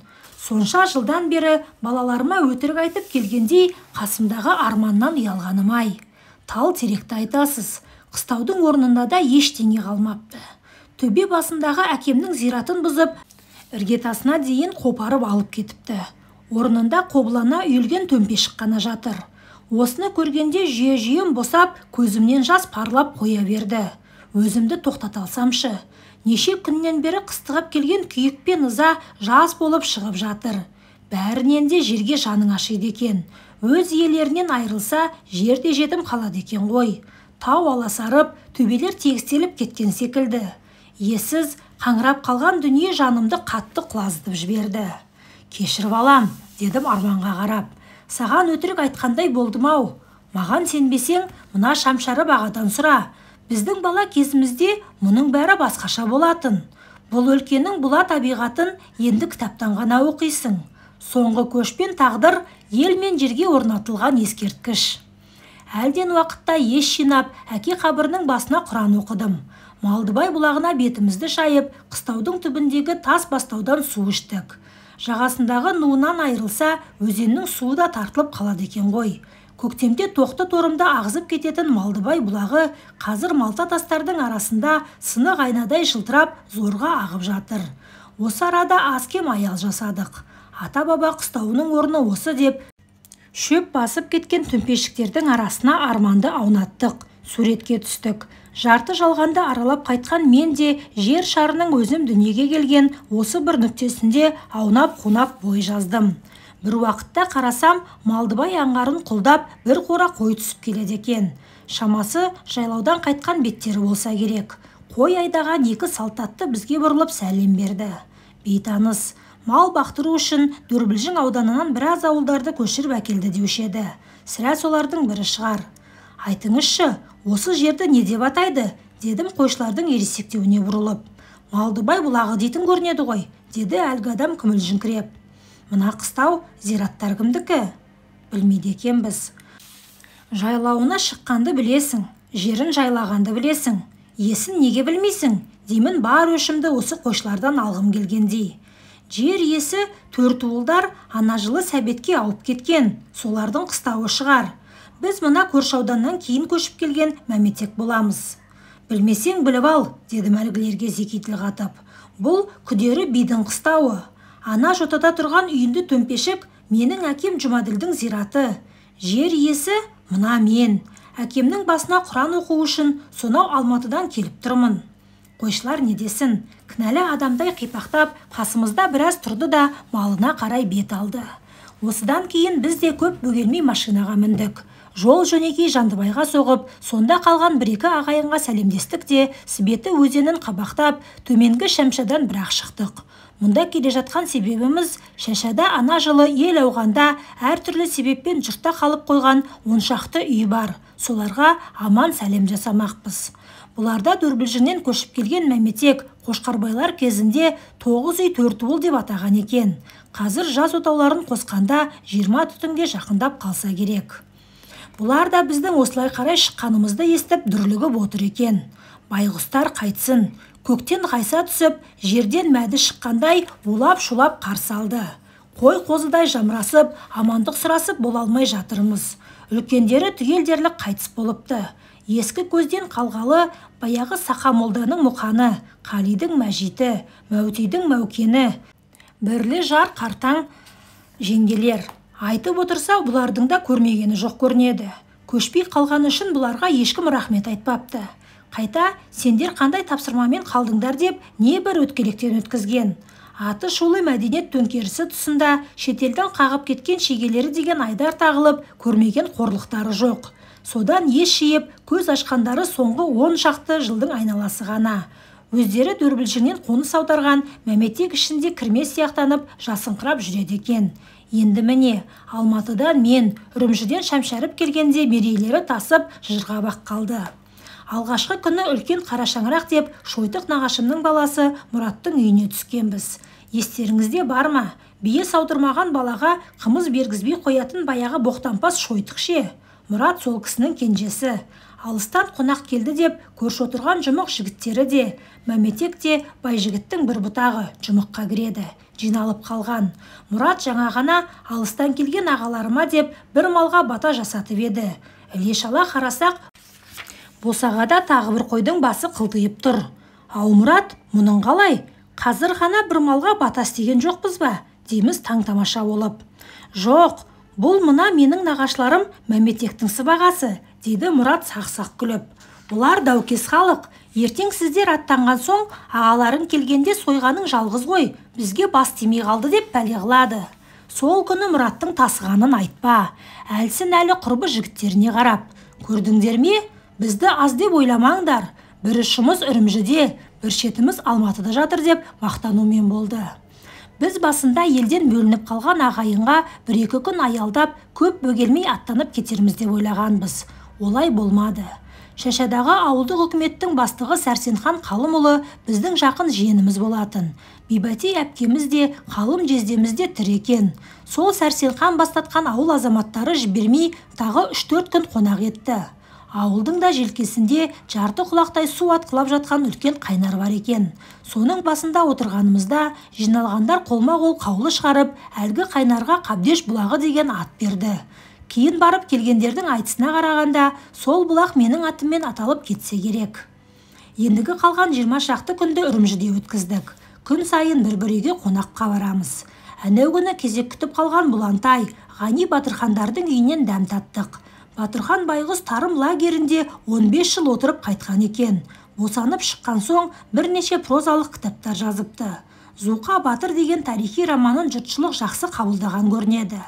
сонша жылдан бері балаларыма өтірік айтып келгендей қасымдағы арманнан ұялғаным ай тал теректі айтасыз қыстаудың орнында да ештеңе қалмапты төбе басындағы әкемнің зиратын бұзып іргетасына дейін қопарып алып кетіпті орнында қобылана үйілген төмпешік қана жатыр осыны көргенде жүйе жүйем босап көзімнен жас парлап қоя берді өзімді тоқтата неше күннен бері қыстығып келген күйік пен ыза жаз болып шығып жатыр бәрінен де жерге жаның ашиды екен өз иелерінен айрылса жер де жетім қалады екен ғой тау аласарып төбелер тегістеліп кеткен секілді Есіз қаңырап қалған дүние жанымды қатты құлазытып жіберді кешіріп алам дедім арманға қарап саған өтірік айтқандай болдым ау маған сенбесең мына шамшары бағадан сұра біздің бала кезімізде мұның бәрі басқаша болатын бұл өлкенің бұла табиғатын енді кітаптан ғана оқисың соңғы көшпен тағдыр ел мен жерге орнатылған ескерткіш әлден уақытта ес жинап әке қабірінің басына құран оқыдым малдыбай бұлағына бетімізді шайып қыстаудың түбіндегі тас бастаудан су іштік жағасындағы нуынан айырылса өзеннің суы да тартылып қалады екен ғой көктемде тоқты торымды ағызып кететін малдыбай бұлағы қазір малта тастардың арасында сынық айнадай жылтырап зорға ағып жатыр осы арада аз кем аял жасадық ата баба қыстауының орны осы деп шөп басып кеткен түмпешіктердің арасына арманды аунаттық суретке түстік жарты жалғанды аралап қайтқан мен де жер шарының өзім дүниеге келген осы бір нүктесінде аунап қунап бой жаздым бір уақытта қарасам малдыбай аңғарын құлдап бір қора қой түсіп келеді екен шамасы жайлаудан қайтқан беттері болса керек қой айдаған екі салтатты бізге бұрылып сәлем берді бейтаныс мал бақтыру үшін дөрбілжің ауданынан біраз ауылдарды көшіріп әкелді деуші еді сірә солардың бірі шығар айтыңызшы осы жерді не деп атайды дедім қойшылардың ересектеуіне бұрылып малдыбай бұлағы дейтін көрінеді ғой деді әлгі адам күмілжіңкіреп мына қыстау зираттар кімдікі білмейді екенбіз жайлауына шыққанды білесің жерін жайлағанды білесің есін неге білмейсің деймін бар өшімді осы қойшылардан алғым келгендей жер иесі төртуылдар ана жылы сәбетке ауып кеткен солардың қыстауы шығар біз мына көрші ауданнан кейін көшіп келген мәметек боламыз білмесең біліп ал деді әлгілерге зеки тіл қатып бұл күдері бидің қыстауы ана жотада тұрған үйінді төмпешік менің әкем жұмаділдің зираты жер есі – мына мен әкемнің басына құран оқу үшін сонау алматыдан келіп тұрмын қойшылар не десін кінәлі адамдай қипақтап қасымызда біраз тұрды да малына қарай бет алды осыдан кейін біз де көп бөгелмей машинаға міндік жол жөнекей жандыбайға соғып сонда қалған бір екі ағайынға сәлемдестік те сібеті өзенін қабақтап төменгі шәмшадан бірақ шықтық мұнда келе жатқан себебіміз шашада ана жылы ел ауғанда әртүрлі себеппен жұртта қалып қойған оншақты үй бар соларға аман сәлем жасамақпыз бұларда дөрбілжінен көшіп келген мәметек қошқарбайлар кезінде тоғыз үй төрт уыл деп атаған екен қазір жас отауларын қосқанда жиырма түтінге жақындап қалса керек бұлар да біздің осылай қарай шыққанымызды естіп дүрлігіп отыр екен байғұстар қайтсын көктен қайса түсіп жерден мәді шыққандай улап шулап қарсы алды қой қозыдай жамырасып амандық сұрасып бола алмай жатырмыз үлкендері түгел дерлік қайтыс болыпты ескі көзден қалғалы баяғы сақа молданың мұқаны қалидің мәжиті мәутейдің мәукені бірлі жар қартаң жеңгелер айтып отырса бұлардың да көрмегені жоқ көрінеді көшпей қалғаны үшін бұларға ешкім рахмет айтпапты қайта сендер қандай тапсырмамен қалдыңдар деп небір өткелектен өткізген аты шулы мәдениет төңкерісі тұсында шетелдің қағып кеткен шегелері деген айдар тағылып көрмеген қорлықтары жоқ содан ес жиып көз ашқандары соңғы он шақты жылдың айналасы ғана өздері дөрбілшінен қоныс аударған мәметек ішінде кірме сияқтанып жасыңқырап жүреді екен енді міне алматыдан мен үрімжіден шәмшәріп келгенде мерейлері тасып жырға бақ қалды алғашқы күні үлкен қара деп шойтық нағашымның баласы мұраттың үйіне түскенбіз естеріңізде бар ма бие саудырмаған балаға қымыз бергізбей қоятын баяғы боқтампас шойтық ше мұрат сол кісінің кенжесі алыстан қонақ келді деп көрші отырған жұмық жігіттері де мәметек те байжігіттің бір бұтағы жұмыққа кіреді жиналып қалған мұрат жаңа ғана алыстан келген ағаларыма деп бір малға бата жасатып еді іле шала қарасақ босағада тағы бір қойдың басы қылтиып тұр ау мұрат мұның қалай қазір ғана бір малға бата істеген жоқпыз ба дейміз таң тамаша болып жоқ бұл мына менің нағашыларым мәметектің сыбағасы дейді мұрат сақ-сақ күліп бұлар дәукес халық ертең сіздер аттанған соң ағаларың келгенде сойғаның жалғыз ғой бізге бас тимей қалды деп пәле қылады сол күні мұраттың тасығанын айтпа әлсін әлі құрбы жігіттеріне қарап көрдіңдер ме бізді аз деп ойламаңдар бір ұшымыз үрімжіде бір шетіміз алматыда жатыр деп мақтанумен болды біз басында елден бөлініп қалған ағайынға бір екі күн аялдап көп бөгелмей аттанып кетерміз деп ойлағанбыз олай болмады шәшадағы ауылдық үкіметтің бастығы сәрсенхан қалымұлы біздің жақын жиеніміз болатын бибәти әпкеміз де қалым жездеміз де тірі екен сол сәрсенхан бастатқан ауыл азаматтары жібермей тағы үш төрт күн қонақ етті ауылдың да желкесінде жарты құлақтай су атқылап жатқан үлкен қайнар бар екен соның басында отырғанымызда жиналғандар қолма қол қаулы шығарып әлгі қайнарға қабдеш бұлағы деген ат берді кейін барып келгендердің айтысына қарағанда сол бұлақ менің атыммен аталып кетсе керек ендігі қалған жиырма шақты күнді үрімжіде өткіздік күн сайын бір бір үйге қонаққа барамыз әнеу күні кезек күтіп қалған бұлантай ғани батырхандардың үйінен дәм таттық батырхан байғұс тарым лагерінде 15 жыл отырып қайтқан екен босанып шыққан соң бірнеше прозалық кітаптар жазыпты зуқа батыр деген тарихи романын жұртшылық жақсы қабылдаған көрінеді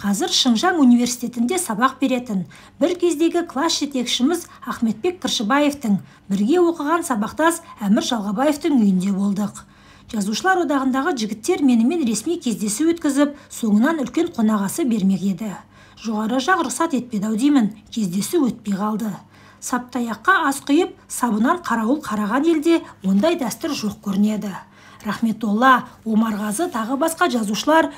қазір шыңжаң университетінде сабақ беретін бір кездегі класс жетекшіміз ахметбек кіршібаевтың бірге оқыған сабақтас әмір жалғабаевтың үйінде болдық жазушылар одағындағы жігіттер менімен ресми кездесу өткізіп соңынан үлкен қонағасы бермек еді жоғары жақ рұқсат етпеді ау деймін кездесу өтпей қалды саптаяққа ас құйып сабынан қарауыл қараған елде ондай дәстүр жоқ көрінеді рахметолла омарғазы тағы басқа жазушылар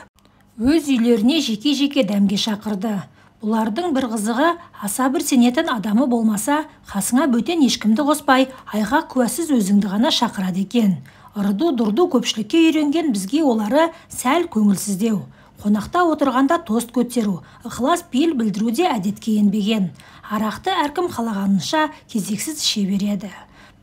өз үйлеріне жеке жеке дәмге шақырды бұлардың бір қызығы аса бір сенетін адамы болмаса қасыңа бөтен ешкімді қоспай айға куәсіз өзіңді ғана шақырады екен ырду дұрду көпшілікке үйренген бізге олары сәл көңілсіздеу қонақта отырғанда тост көтеру ықылас пейіл білдіру де әдетке енбеген арақты әркім қалағанынша кезексіз іше береді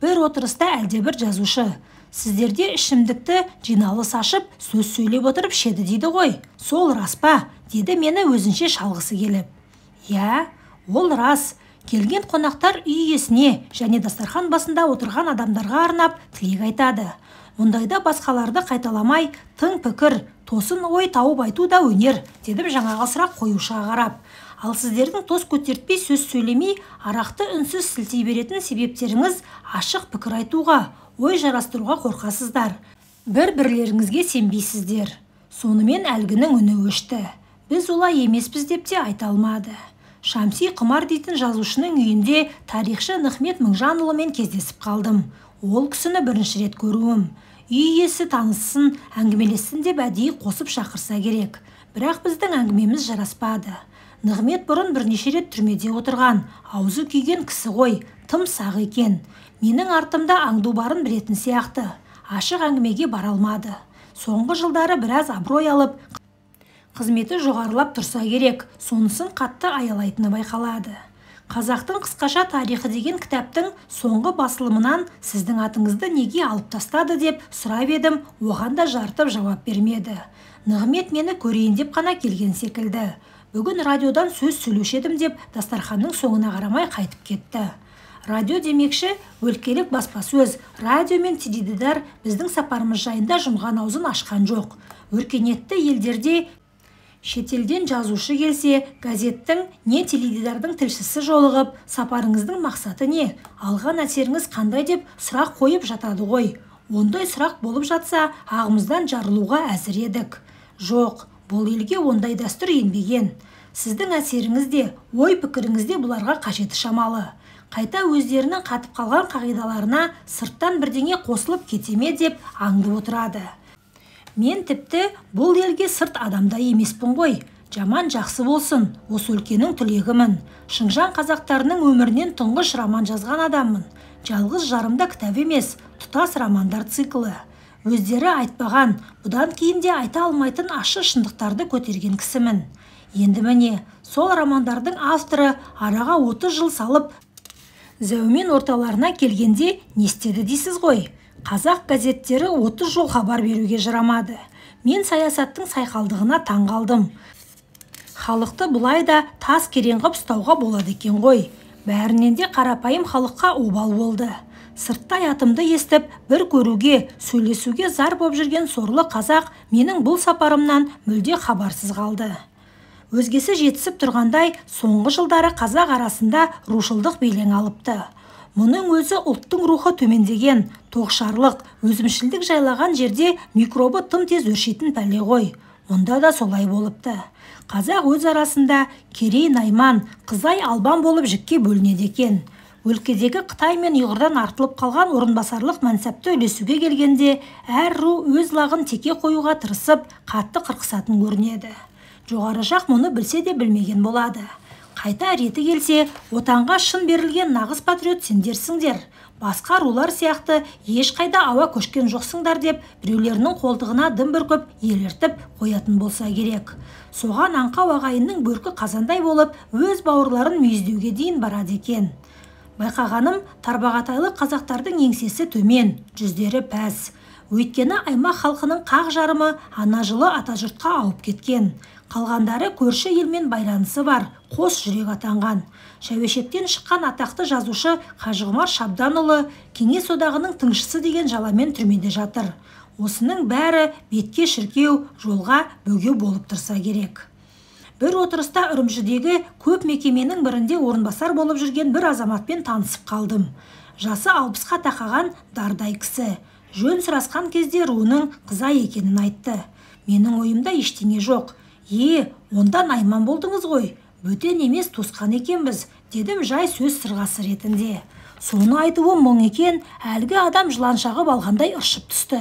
бір отырыста әлдебір жазушы сіздерде ішімдікті жиналыс ашып сөз сөйлеп отырып шеді дейді ғой сол рас па деді мені өзінше шалғысы келіп иә ол рас келген қонақтар үй иесіне және дастархан басында отырған адамдарға арнап тілек айтады ондайда басқаларды қайталамай тың пікір тосын ой тауып айту да өнер дедім жаңағы сұрақ қоюшыға қарап ал сіздердің тос көтертпей сөз сөйлемей арақты үнсіз сілтей беретін себептеріңіз ашық пікір айтуға ой жарастыруға қорқасыздар бір бірлеріңізге сенбейсіздер сонымен әлгінің үні өшті біз олай емеспіз деп те айта алмады шамси құмар дейтін жазушының үйінде тарихшы нығмет мыңжанұлымен кездесіп қалдым ол кісіні бірінші рет көруім үй иесі танысын әңгімелессін деп әдейі қосып шақырса керек бірақ біздің әңгімеміз жараспады нығмет бұрын бірнеше рет түрмеде отырған аузы күйген кісі ғой тым сағы екен менің артымда аңду барын білетін сияқты ашық әңгімеге бара алмады соңғы жылдары біраз абырой алып қызметі жоғарылап тұрса керек сонысын қатты аялайтыны байқалады қазақтың қысқаша тарихы деген кітаптың соңғы басылымынан сіздің атыңызды неге алып тастады деп сұрап едім оған да жартып жауап бермеді нығмет мені көрейін деп қана келген секілді бүгін радиодан сөз сөйлеуші едім деп дастарханның соңына қарамай қайтып кетті радио демекші өлкелік баспасөз радио мен теледидар біздің сапарымыз жайында жұмған аузын ашқан жоқ өркениетті елдерде шетелден жазушы келсе газеттің не теледидардың тілшісі жолығып сапарыңыздың мақсаты не алған әсеріңіз қандай деп сұрақ қойып жатады ғой ондай сұрақ болып жатса ағымыздан жарылуға әзір едік жоқ бұл елге ондай дәстүр енбеген сіздің әсеріңізде, ой пікіріңіз де бұларға қажеті шамалы қайта өздерінің қатып қалған қағидаларына сырттан бірдеңе қосылып кете ме деп аңдып отырады мен тіпті бұл елге сырт адамдай емеспін ғой жаман жақсы болсын осы өлкенің түлегімін шыңжаң қазақтарының өмірінен тұңғыш роман жазған адаммын жалғыз жарымда кітап емес тұтас романдар циклы. өздері айтпаған бұдан кейін де айта алмайтын ашы шындықтарды көтерген кісімін енді міне сол романдардың авторы араға 30 жыл салып зәумен орталарына келгенде не істеді дейсіз ғой қазақ газеттері 30 жол хабар беруге жарамады мен саясаттың сайқалдығына таң қалдым халықты бұлай да тас керең қып ұстауға болады екен ғой бәрінен де қарапайым халыққа обал болды сырттай атымды естіп бір көруге сөйлесуге зар боп жүрген сорлы қазақ менің бұл сапарымнан мүлде хабарсыз қалды өзгесі жетісіп тұрғандай соңғы жылдары қазақ арасында рушылдық белең алыпты мұның өзі ұлттың рухы төмендеген тоқшарлық, өзімшілдік жайлаған жерде микробы тым тез өршитін пәле ғой мұнда да солай болыпты қазақ өз арасында керей найман қызай албан болып жікке бөлінеді екен өлкедегі қытай мен ұйғырдан артылып қалған орынбасарлық мәнсәпті үлесуге келгенде әр ру өз лағын теке қоюға тырысып қатты қырқысатын көрінеді жоғары жақ мұны білсе де білмеген болады қайта реті келсе отанға шын берілген нағыз патриот сендерсіңдер басқа рулар сияқты ешқайда ауа көшкен жоқсыңдар деп біреулерінің қолтығына дым бүркіп елертіп, қоятын болса керек соған аңқау ағайынның бөркі қазандай болып өз бауырларын мүйіздеуге дейін барады екен байқағаным тарбағатайлы қазақтардың еңсесі төмен жүздері пәс өйткені аймақ халқының қақ жарымы ана жылы атажұртқа ауып кеткен қалғандары көрші елмен байланысы бар қос жүрек атанған шәуешектен шыққан атақты жазушы қажығұмар шабданұлы кеңес одағының тыңшысы деген жаламен түрмеде жатыр осының бәрі бетке шіркеу жолға бөгеу болып тұрса керек бір отырыста үрімжідегі көп мекеменің бірінде орынбасар болып жүрген бір азаматпен танысып қалдым жасы алпысқа тақаған дардай кісі жөн сұрасқан кезде руының қыза екенін айтты менің ойымда ештеңе жоқ е онда найман болдыңыз ғой бөтен емес екен біз, дедім жай сөз сырғасы ретінде соны айтуы мұң екен әлгі адам жыланшағы алғандай ұшып түсті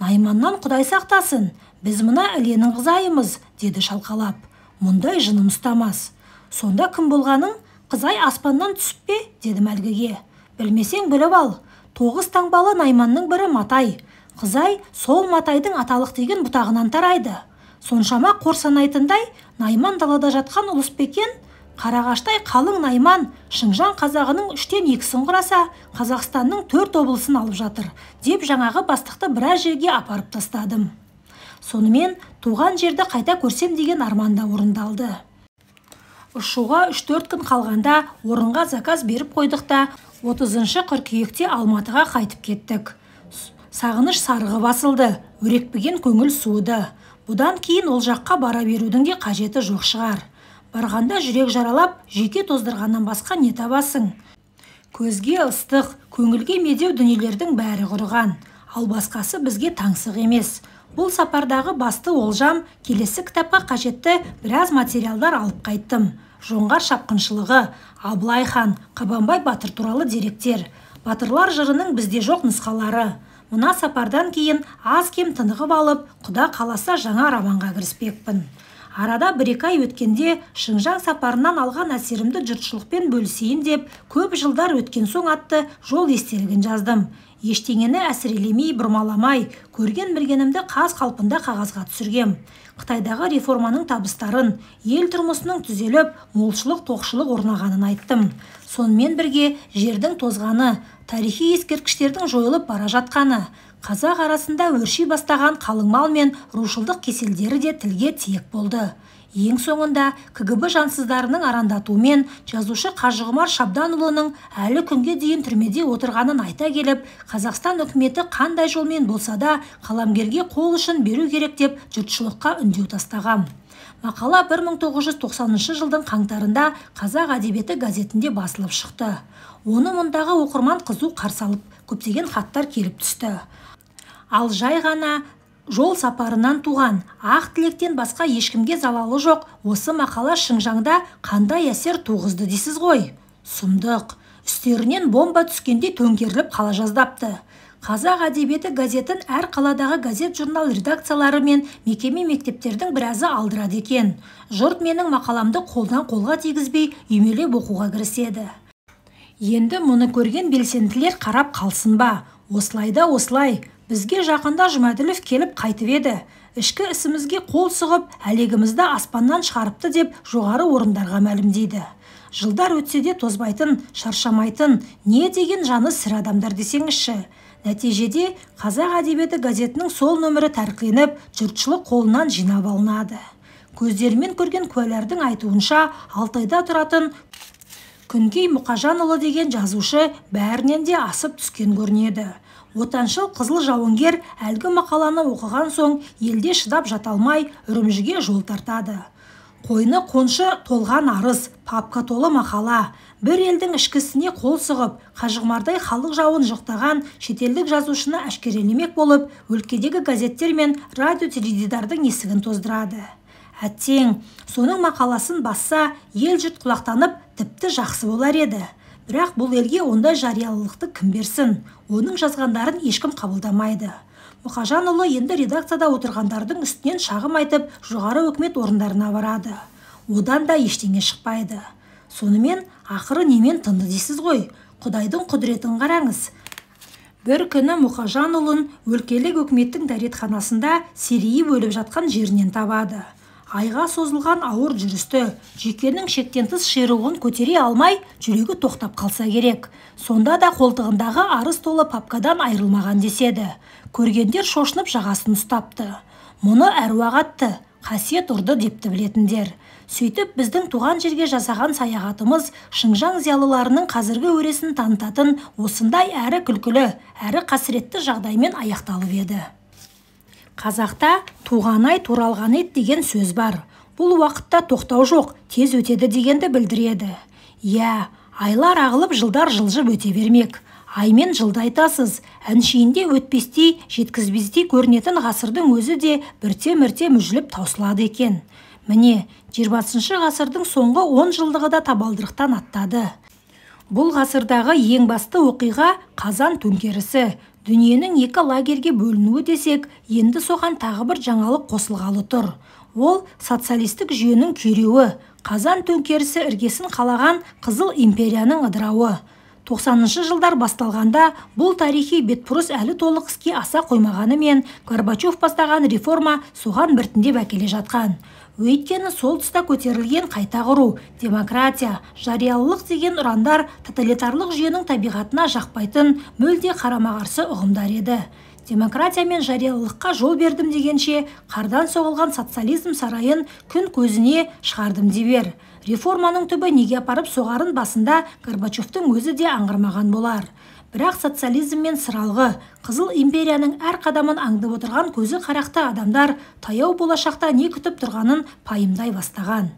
найманнан құдай сақтасын біз мына іленің қызайымыз деді шалқалап мұндай жыным ұстамас сонда кім болғаның қызай аспаннан түсіп пе дедім әлгіге білмесең біліп ал тоғыз таңбалы найманның бірі матай қызай сол матайдың аталық деген бұтағынан тарайды соншама қор санайтындай найман далада жатқан ұлысбекен қарағаштай қалың найман шыңжаң қазағының үштен екісін құраса қазақстанның төрт облысын алып жатыр деп жаңағы бастықты біраз жерге апарып тастадым сонымен туған жерді қайта көрсем деген арман да орындалды ұшуға үш төрт күн қалғанда орынға заказ беріп қойдық та отызыншы қыркүйекте алматыға қайтып кеттік сағыныш сарығы басылды өрекпіген көңіл суыды бұдан кейін ол жаққа бара берудің де қажеті жоқ шығар барғанда жүрек жаралап жүйке тоздырғаннан басқа не табасың көзге ыстық көңілге медеу дүниелердің бәрі құрыған ал басқасы бізге таңсық емес бұл сапардағы басты олжам келесі кітапқа қажетті біраз материалдар алып қайттым жоңғар шапқыншылығы абылай хан қабанбай батыр туралы деректер батырлар жырының бізде жоқ нұсқалары мына сапардан кейін аз кем тынығып алып құда қаласа жаңа романға кіріспекпін арада бір екі ай өткенде шыңжаң сапарынан алған әсерімді жұртшылықпен бөлісейін деп көп жылдар өткен соң атты жол естелігін жаздым ештеңені әсірелемей бұрмаламай көрген біргенімді қаз қалпында қағазға түсіргем қытайдағы реформаның табыстарын ел тұрмысының түзеліп молшылық тоқшылық орнағанын айттым сонымен бірге жердің тозғаны тарихи ескерткіштердің жойылып бара жатқаны қазақ арасында өрши бастаған қалың мен рушылдық кеселдері де тілге тиек болды ең соңында кгб жансыздарының арандатуымен жазушы қажығұмар шабданұлының әлі күнге дейін түрмеде отырғанын айта келіп қазақстан үкіметі қандай жолмен болса да қаламгерге қол ұшын беру керек деп жұртшылыққа үндеу тастаған мақала 1990 жылдың қаңтарында қазақ әдебиеті газетінде басылып шықты оны мұндағы оқырман қызу қарсы көптеген хаттар келіп түсті ал жай ғана жол сапарынан туған ақ тілектен басқа ешкімге залалы жоқ осы мақала шыңжаңда қандай әсер туғызды дейсіз ғой сұмдық үстерінен бомба түскендей төңкеріліп қала жаздапты қазақ әдебиеті газетін әр қаладағы газет журнал редакциялары мен мекеме мектептердің біразы алдырады екен жұрт менің мақаламды қолдан қолға тигізбей үймелеп оқуға кіріседі енді мұны көрген белсенділер қарап қалсын ба осылай да осылай бізге жақында жұмәділов келіп қайтып еді ішкі ісімізге қол сұғып әлегімізді аспаннан шығарыпты деп жоғары орындарға мәлімдейді жылдар өтсе де тозбайтын шаршамайтын не деген жаны сір адамдар десеңізші нәтижеде қазақ әдебиеті газетінің сол нөмірі тәркіленіп жұртшылық қолынан жинап алынады көздерімен көрген куәлардың айтуынша алтайда тұратын күнгей мұқажанұлы деген жазушы бәрінен де асып түскен көрінеді отаншыл қызыл жауынгер әлгі мақаланы оқыған соң елде шыдап жата алмай үрімжіге жол тартады қойны қоншы толған арыз папка толы мақала бір елдің ішкісіне қол сұғып қажығмардай халық жауын жоқтаған шетелдік жазушыны әшкерелемек болып өлкедегі газеттер мен радио теледидардың есігін тоздырады әттең соның мақаласын басса ел жұрт құлақтанып тіпті жақсы болар еді бірақ бұл елге ондай жариялылықты кім берсін оның жазғандарын ешкім қабылдамайды мұқажанұлы енді редакцияда отырғандардың үстінен шағым айтып жоғары өкімет орындарына барады одан да ештеңе шықпайды сонымен ақыры немен тынды дейсіз ғой құдайдың құдіретін қараңыз бір күні мұқажанұлын өлкелік өкіметтің дәретханасында серейіп өліп жатқан жерінен табады айға созылған ауыр жүрісті жүйкенің шектен тыс ширығын көтере алмай жүрегі тоқтап қалса керек сонда да қолтығындағы арыз толы папкадан айырылмаған деседі көргендер шошынып жағасын ұстапты мұны әруағатты, атты қасиет ұрды депті білетіндер сөйтіп біздің туған жерге жасаған саяхатымыз шыңжаң зиялыларының қазіргі өресін танытатын осындай әрі күлкілі әрі қасіретті жағдаймен аяқталып еді қазақта туған ай туралған ет деген сөз бар бұл уақытта тоқтау жоқ тез өтеді дегенді білдіреді иә айлар ағылып жылдар жылжып өте бермек аймен жылды айтасыз әншейінде өтпестей жеткізбестей көрінетін ғасырдың өзі де бірте мірте мүжіліп таусылады екен міне 20 ғасырдың соңғы он жылдығы да табалдырықтан аттады бұл ғасырдағы ең басты оқиға қазан төңкерісі дүниенің екі лагерге бөлінуі десек енді соған тағы бір жаңалық қосылғалы тұр ол социалистік жүйенің күйреуі қазан төңкерісі іргесін қалаған қызыл империяның ыдырауы 90 жылдар басталғанда бұл тарихи бетбұрыс әлі толық іске аса қоймағанымен горбачев бастаған реформа соған біртіндеп әкеле жатқан өйткені сол тұста көтерілген қайта құру демократия жариялылық деген ұрандар тоталитарлық жүйенің табиғатына жақпайтын мүлде қарама қарсы ұғымдар еді демократия мен жариялылыққа жол бердім дегенше қардан соғылған социализм сарайын күн көзіне шығардым дебер реформаның түбі неге апарып соғарын басында горбачевтың өзі де аңғармаған болар бірақ социализм мен сыралғы қызыл империяның әр қадамын аңдып отырған көзі қарақты адамдар таяу болашақта не күтіп тұрғанын пайымдай бастаған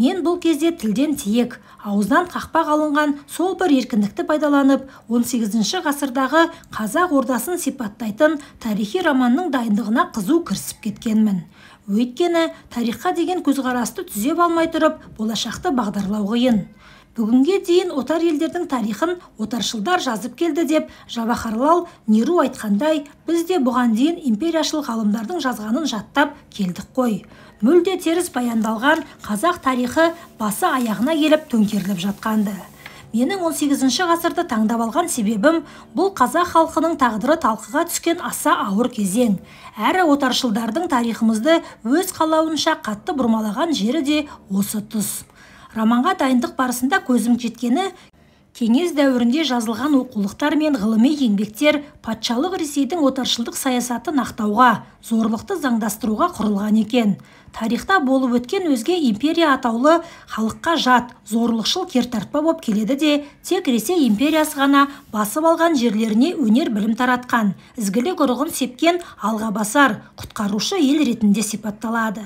мен бұл кезде тілден тиек ауыздан қақпақ алынған сол бір еркіндікті пайдаланып 18 ғасырдағы қазақ ордасын сипаттайтын тарихи романның дайындығына қызу кірісіп кеткенмін өйткені тарихқа деген көзқарасты түзеп алмай тұрып болашақты бағдарлау қиын бүгінге дейін отар елдердің тарихын отаршылдар жазып келді деп жабахарлал неру айтқандай біз де бұған дейін империяшыл ғалымдардың жазғанын жаттап келдік қой мүлде теріс баяндалған қазақ тарихы басы аяғына келіп төңкеріліп жатқанды. менің 18 ғасырды таңдап алған себебім бұл қазақ халқының тағдыры талқыға түскен аса ауыр кезең әрі отаршылдардың тарихымызды өз қалауынша қатты бұрмалаған жері де осы тұс романға дайындық барысында көзім жеткені кеңес дәуірінде жазылған оқулықтар мен ғылыми еңбектер патшалық ресейдің отаршылдық саясаты нақтауға зорлықты заңдастыруға құрылған екен тарихта болып өткен өзге империя атаулы халыққа жат зорлықшыл кертартпа боп келеді де тек ресей империясы ғана басып алған жерлеріне өнер білім таратқан ізгілік ұрығын сепкен алғабасар құтқарушы ел ретінде сипатталады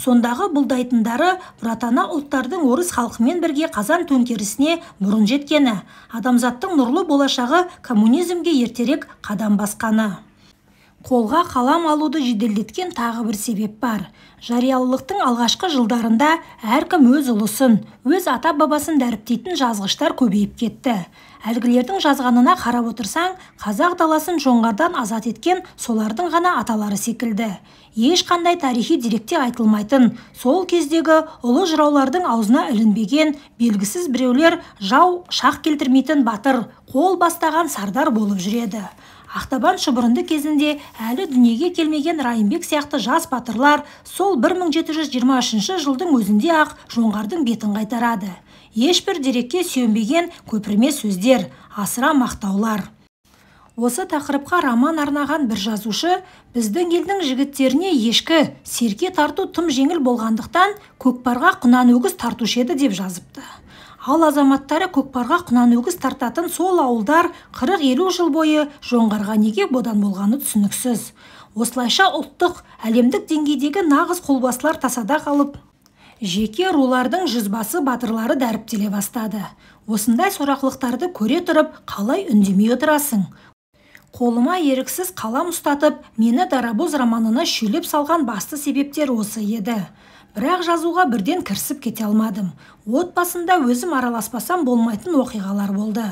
сондағы бұлдайтындары бұратана ұлттардың орыс халқымен бірге қазан төңкерісіне бұрын жеткені адамзаттың нұрлы болашағы коммунизмге ертерек қадам басқаны қолға қалам алуды жеделдеткен тағы бір себеп бар жариялылықтың алғашқы жылдарында әркім өз ұлысын өз ата бабасын дәріптейтін жазғыштар көбейіп кетті әлгілердің жазғанына қарап отырсаң қазақ даласын жоңғардан азат еткен солардың ғана аталары секілді ешқандай тарихи деректе айтылмайтын сол кездегі ұлы жыраулардың аузына ілінбеген белгісіз біреулер жау шақ келтірмейтін батыр қол бастаған сардар болып жүреді ақтабан шұбырынды кезінде әлі дүниеге келмеген райымбек сияқты жас батырлар сол 1723 жылдың өзінде ақ жоңғардың бетін қайтарады ешбір дерекке сүйенбеген көпірме сөздер асыра мақтаулар осы тақырыпқа роман арнаған бір жазушы біздің елдің жігіттеріне ешкі серке тарту тым жеңіл болғандықтан көкпарға құнан өгіз тартушы еді деп жазыпты ал азаматтары көкпарға құнан өгіз тартатын сол ауылдар 40-50 жыл бойы жоңғарға неге бодан болғаны түсініксіз осылайша ұлттық әлемдік деңгейдегі нағыз қолбасылар тасада қалып жеке рулардың жүзбасы батырлары дәріптеле бастады осындай сорақылықтарды көре тұрып қалай үндемей отырасың қолыма еріксіз қалам ұстатып мені дарабоз романына шүйлеп салған басты себептер осы еді бірақ жазуға бірден кірісіп кете алмадым отбасында өзім араласпасам болмайтын оқиғалар болды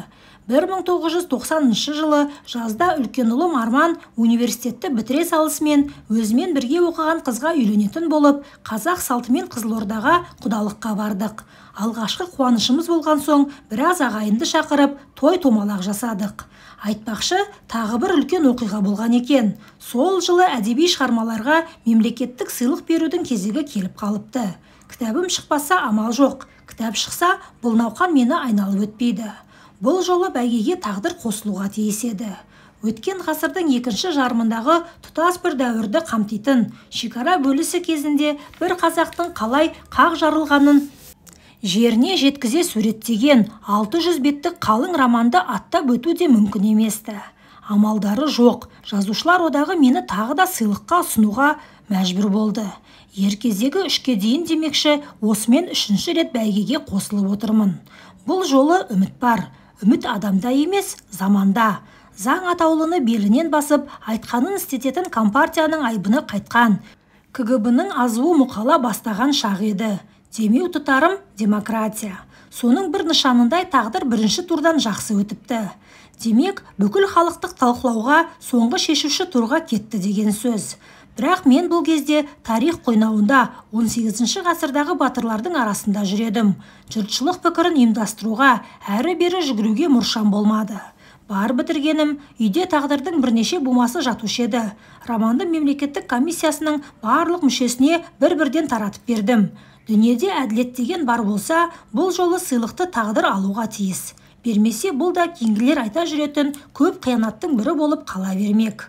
1990 жылы жазда үлкен ұлым Арман университетті бітіре салысымен өзімен бірге оқыған қызға үйленетін болып қазақ салтымен қызылордаға құдалыққа бардық алғашқы қуанышымыз болған соң біраз ағайынды шақырып той томалақ жасадық айтпақшы тағы бір үлкен оқиға болған екен сол жылы әдеби шығармаларға мемлекеттік сыйлық берудің кезегі келіп қалыпты кітабым шықпаса амал жоқ кітап шықса бұл науқан мені айналып өтпейді бұл жолы бәйгеге тағдыр қосылуға тиіс өткен ғасырдың екінші жарымындағы тұтас бір дәуірді қамтитын шекара бөлісі кезінде бір қазақтың қалай қақ жарылғанын жеріне жеткізе суреттеген 600 беттік қалың романды аттап өту де мүмкін еместі. амалдары жоқ жазушылар одағы мені тағы да сыйлыққа ұсынуға мәжбүр болды Еркездегі үшке дейін демекші осымен үшінші рет бәйгеге қосылып отырмын бұл жолы үміт бар үміт адамда емес заманда заң атаулыны белінен басып айтқанын істететін компартияның айбыны қайтқан кгб ның азуы мұқала бастаған шақ еді демеу тұтарым демократия соның бір нышанындай тағдыр бірінші турдан жақсы өтіпті демек бүкіл халықтық талқылауға соңғы шешуші турға кетті деген сөз бірақ мен бұл кезде тарих қойнауында 18 ші ғасырдағы батырлардың арасында жүредім жұртшылық пікірін ұйымдастыруға әрі бері жүгіруге мұршам болмады бар бітіргенім үйде тағдырдың бірнеше бумасы жатушы еді романды мемлекеттік комиссиясының барлық мүшесіне бір бірден таратып бердім дүниеде әділет деген бар болса бұл жолы сыйлықты тағдыр алуға тиіс бермесе бұл да кейінгілер айта жүретін көп қиянаттың бірі болып қала бермек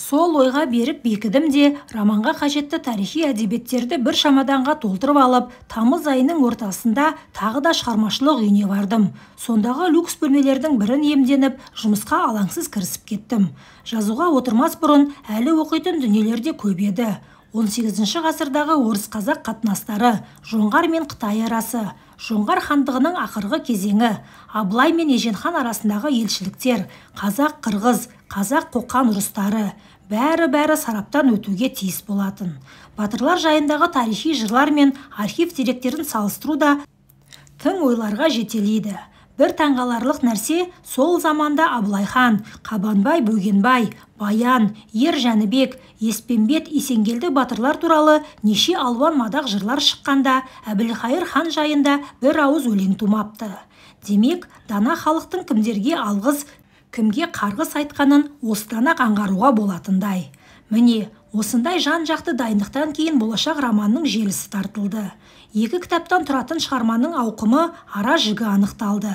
сол ойға беріп бекідім де романға қажетті тарихи әдебиеттерді бір шамаданға толтырып алып тамыз айының ортасында тағы да шығармашылық үйіне бардым сондағы люкс бөлмелердің бірін емденіп жұмысқа алаңсыз кірісіп кеттім жазуға отырмас бұрын әлі оқитын дүниелер де көп 18 ғасырдағы орыс қазақ қатынастары жоңғар мен қытай арасы жоңғар хандығының ақырғы кезеңі абылай мен еженхан арасындағы елшіліктер қазақ қырғыз қазақ қоқан ұрыстары бәрі бәрі сараптан өтуге тиіс болатын батырлар жайындағы тарихи жырлар мен архив деректерін салыстыру да тың ойларға жетелейді бір таңғаларлық нәрсе сол заманда абылайхан қабанбай бөгенбай баян ер жәнібек еспенбет есенгелді батырлар туралы неше алуан мадақ жырлар шыққанда әбілқайыр хан жайында бір ауыз өлең тумапты демек дана халықтың кімдерге алғыс кімге қарғыс айтқанын осыдан ақ аңғаруға болатындай міне осындай жан жақты дайындықтан кейін болашақ романның желісі тартылды екі кітаптан тұратын шығарманың ауқымы ара жігі анықталды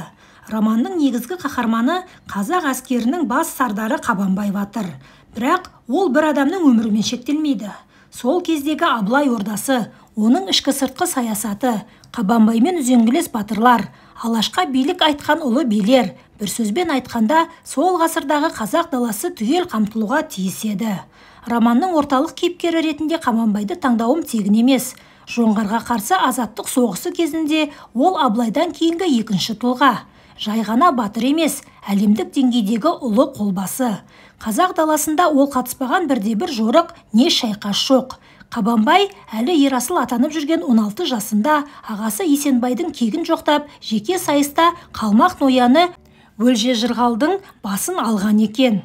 романның негізгі қаһарманы қазақ әскерінің бас сардары қабанбай батыр бірақ ол бір адамның өмірімен шектелмейді сол кездегі абылай ордасы оның ішкі сыртқы саясаты қабанбаймен үзеңгілес батырлар алашқа билік айтқан ұлы билер бір сөзбен айтқанда сол ғасырдағы қазақ даласы түгел қамтылуға тиіс еді романның орталық кейіпкері ретінде қабанбайды таңдауым тегін емес жоңғарға қарсы азаттық соғысы кезінде ол абылайдан кейінгі екінші тұлға жай ғана батыр емес әлемдік деңгейдегі ұлы қолбасы қазақ даласында ол қатыспаған бірде бір жорық не шайқас жоқ қабанбай әлі ерасыл атанып жүрген 16 жасында ағасы есенбайдың кегін жоқтап жеке сайыста қалмақ нояны өлже жырғалдың басын алған екен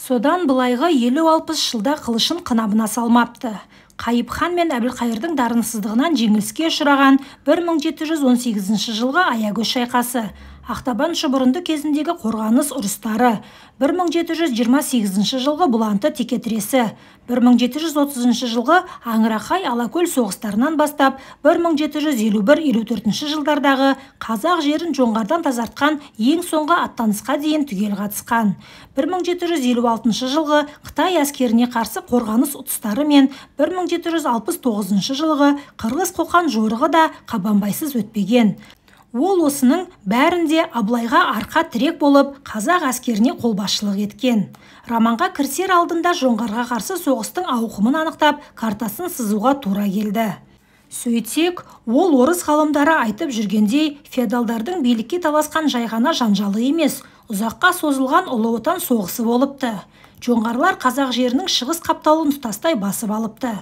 содан былайғы елу алпыс жылда қылышын қынабына салмапты қайып хан мен әбілқайырдың дарынсыздығынан жеңіліске ұшыраған 1718 жылғы аягөз шайқасы ақтабан шұбырынды кезіндегі қорғаныс ұрыстары 1728 жылғы бұланты текетіресі 1730 жылғы аңырақай алакөл соғыстарынан бастап 1751-54 жылдардағы қазақ жерін жоңғардан тазартқан ең соңғы аттанысқа дейін түгел қатысқан 1756 жылғы қытай әскеріне қарсы қорғаныс ұтыстары мен 1769 жылғы қырғыз қоқан жорығы да қабанбайсыз өтпеген ол осының бәрінде абылайға арқа тірек болып қазақ әскеріне қолбасшылық еткен романға кірсер алдында жоңғарға қарсы соғыстың ауқымын анықтап картасын сызуға тура келді сөйтсек ол орыс ғалымдары айтып жүргендей феодалдардың билікке таласқан жайғана жанжалы емес ұзаққа созылған ұлы отан соғысы болыпты жоңғарлар қазақ жерінің шығыс қапталын тұтастай басып алыпты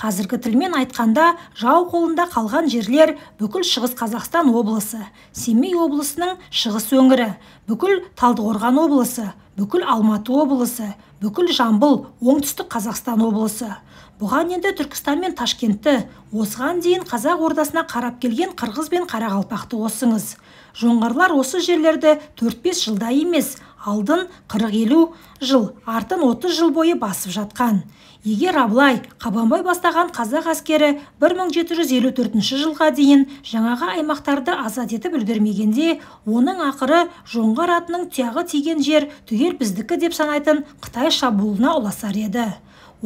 қазіргі тілмен айтқанда жау қолында қалған жерлер бүкіл шығыс қазақстан облысы семей облысының шығыс өңірі бүкіл талдықорған облысы бүкіл алматы облысы бүкіл жамбыл оңтүстік қазақстан облысы бұған енді түркістан мен ташкентті осыған дейін қазақ ордасына қарап келген қырғыз бен қарақалпақты осыңыз. жоңғарлар осы жерлерді төрт бес жылда емес алдын 40-50 жыл артын 30 жыл бойы басып жатқан егер абылай қабанбай бастаған қазақ әскері 1754 жылға дейін жаңаға аймақтарды азат етіп үлгермегенде оның ақыры жоңғар атының тұяғы тиген жер түгел біздікі деп санайтын қытай шабуылына ұласар еді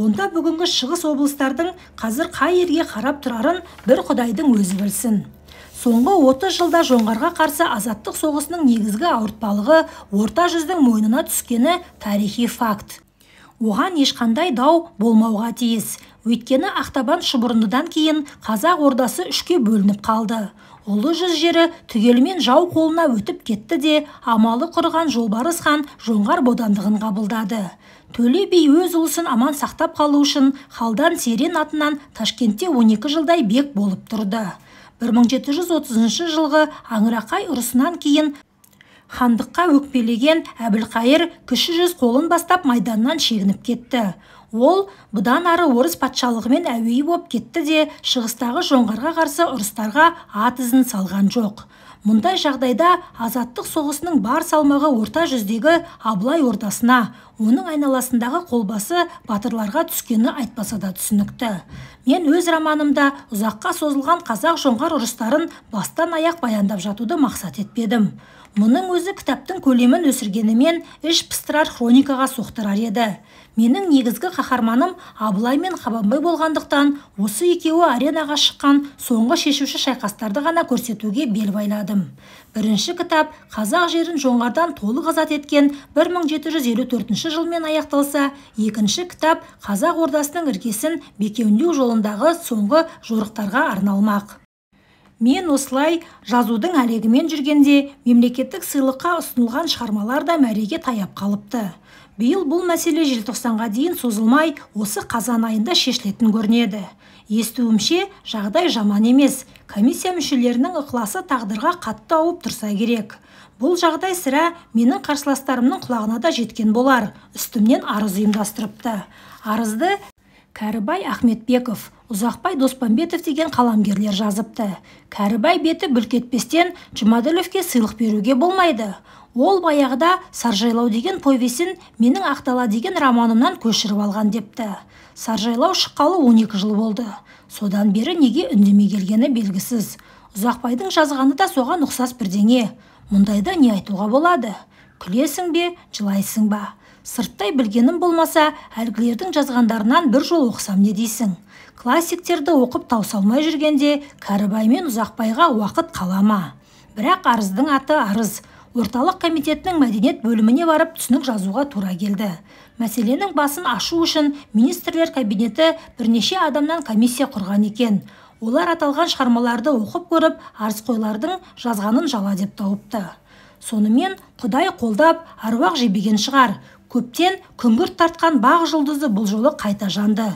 онда бүгінгі шығыс облыстардың қазір қай ерге қарап тұрарын бір құдайдың өзі білсін соңғы 30 жылда жоңғарға қарсы азаттық соғысының негізгі ауыртпалығы орта жүздің мойнына түскені тарихи факт оған ешқандай дау болмауға тиіс өйткені ақтабан шұбырындыдан кейін қазақ ордасы үшке бөлініп қалды Олы жүз жері түгелімен жау қолына өтіп кетті де амалы құрған жолбарыс хан жоңғар бодандығын қабылдады төле би өз ұлысын аман сақтап қалу үшін халдан серен атынан ташкентте 12 жылдай бек болып тұрды 1730 жылғы аңырақай ұрысынан кейін хандыққа өкпелеген әбілқайыр кіші жүз қолын бастап майданнан шегініп кетті ол бұдан ары орыс патшалығымен әуейі боп кетті де шығыстағы жоңғарға қарсы ұрыстарға ат салған жоқ мұндай жағдайда азаттық соғысының бар салмағы орта жүздегі абылай ортасына, оның айналасындағы қолбасы батырларға түскені айтпаса да түсінікті мен өз романымда ұзаққа созылған қазақ жоңғар ұрыстарын бастан аяқ баяндап жатуды мақсат етпедім мұның өзі кітаптың көлемін өсіргенімен іш пыстырар хроникаға соқтырар еді менің негізгі қаһарманым абылай мен қабанбай болғандықтан осы екеуі аренаға шыққан соңғы шешуші шайқастарды ғана көрсетуге бел байладым бірінші кітап қазақ жерін жоңғардан толық азат еткен 1754 жылмен аяқталса екінші кітап қазақ ордасының іргесін бекемдеу жолындағы соңғы жорықтарға арналмақ мен осылай жазудың әлегімен жүргенде мемлекеттік сыйлыққа ұсынылған шығармалар да мәреге таяп қалыпты биыл бұл мәселе желтоқсанға дейін созылмай осы қазан айында шешілетін көрінеді естуімше жағдай жаман емес комиссия мүшелерінің ықыласы тағдырға қатты ауып тұрса керек бұл жағдай сірә менің қарсыластарымның құлағына да жеткен болар үстімнен арыз ұйымдастырыпты арызды кәрібай ахметбеков ұзақбай доспанбетов деген қаламгерлер жазыпты кәрібай беті бүлкетпестен етпестен жұмаділовке сыйлық беруге болмайды ол баяғыда саржайлау деген повесін менің ақтала деген романымнан көшіріп алған депті саржайлау шыққалы 12 жыл болды содан бері неге үндемей келгені белгісіз ұзақбайдың жазғаны да соған ұқсас бірдеңе мұндайда не айтуға болады күлесің бе жылайсың ба сырттай білгенім болмаса әлгілердің жазғандарынан бір жол оқысам не дейсің классиктерді оқып таусалмай жүргенде кәрібай мен ұзақбайға уақыт қалама. бірақ арыздың аты арыз орталық комитетінің мәдениет бөліміне барып түсінік жазуға тура келді мәселенің басын ашу үшін министрлер кабинеті бірнеше адамнан комиссия құрған екен олар аталған шығармаларды оқып көріп арызқойлардың жазғанын жала деп тауыпты сонымен құдай қолдап аруақ жебеген шығар көптен күңгірт тартқан бақ жұлдызы бұл жолы қайта жанды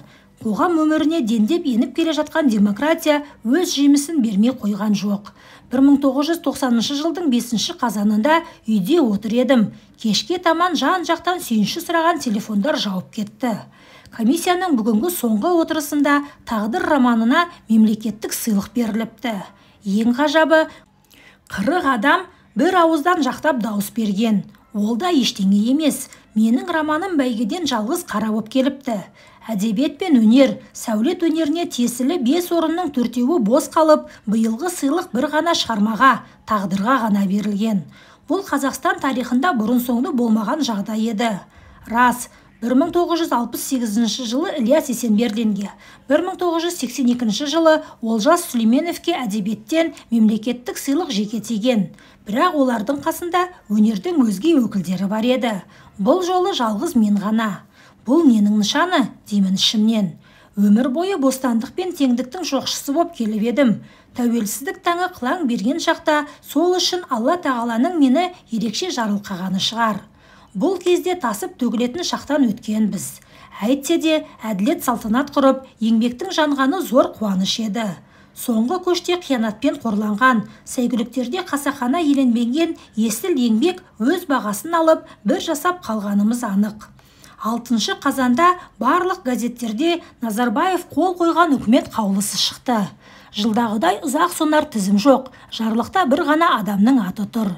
қоғам өміріне дендеп еніп келе жатқан демократия өз жемісін бермей қойған жоқ 1990 жылдың 5-ші жылдың бесінші қазанында үйде отыр едім кешке таман жан жақтан сүйінші сұраған телефондар жауып кетті комиссияның бүгінгі соңғы отырысында тағдыр романына мемлекеттік сыйлық беріліпті ең қажабы, қырық адам бір ауыздан жақтап дауыс берген ол да ештеңе емес менің романым бәйгеден жалғыз қарауып келіпті әдебиет пен өнер сәулет өнеріне тиесілі бес орынның төртеуі бос қалып биылғы сыйлық бір ғана шығармаға тағдырға ғана берілген бұл қазақстан тарихында бұрын соңды болмаған жағдай еді рас 1968 жылы ілияс есенберлинге 1982 жылы олжас сүлейменовке әдебиеттен мемлекеттік сыйлық жеке тиген бірақ олардың қасында өнердің өзге өкілдері бар еді бұл жолы жалғыз мен ғана бұл ненің нышаны деймін ішімнен өмір бойы бостандық пен теңдіктің жоқшысы боп келіп едім тәуелсіздік таңы қылаң берген шақта сол үшін алла тағаланың мені ерекше жарылқағаны шығар бұл кезде тасып төгілетін шақтан өткенбіз әйтсе де әділет салтанат құрып еңбектің жанғаны зор қуаныш еді соңғы көште қиянатпен қорланған сәйгүліктерде қасақана еленбеген есіл еңбек өз бағасын алып бір жасап қалғанымыз анық алтыншы қазанда барлық газеттерде назарбаев қол қойған үкімет қаулысы шықты жылдағыдай ұзақ сонар тізім жоқ жарлықта бір ғана адамның аты тұр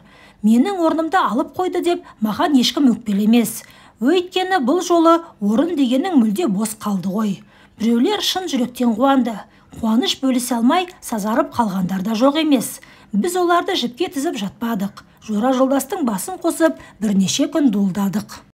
менің орнымды алып қойды деп маған ешкім өкпелемес. өйткені бұл жолы орын дегенің мүлде бос қалды ғой біреулер шын жүректен қуанды қуаныш бөлісе алмай сазарып қалғандар да жоқ емес біз оларды жіпке тізіп жатпадық жора жолдастың басын қосып бірнеше күн дулдадық.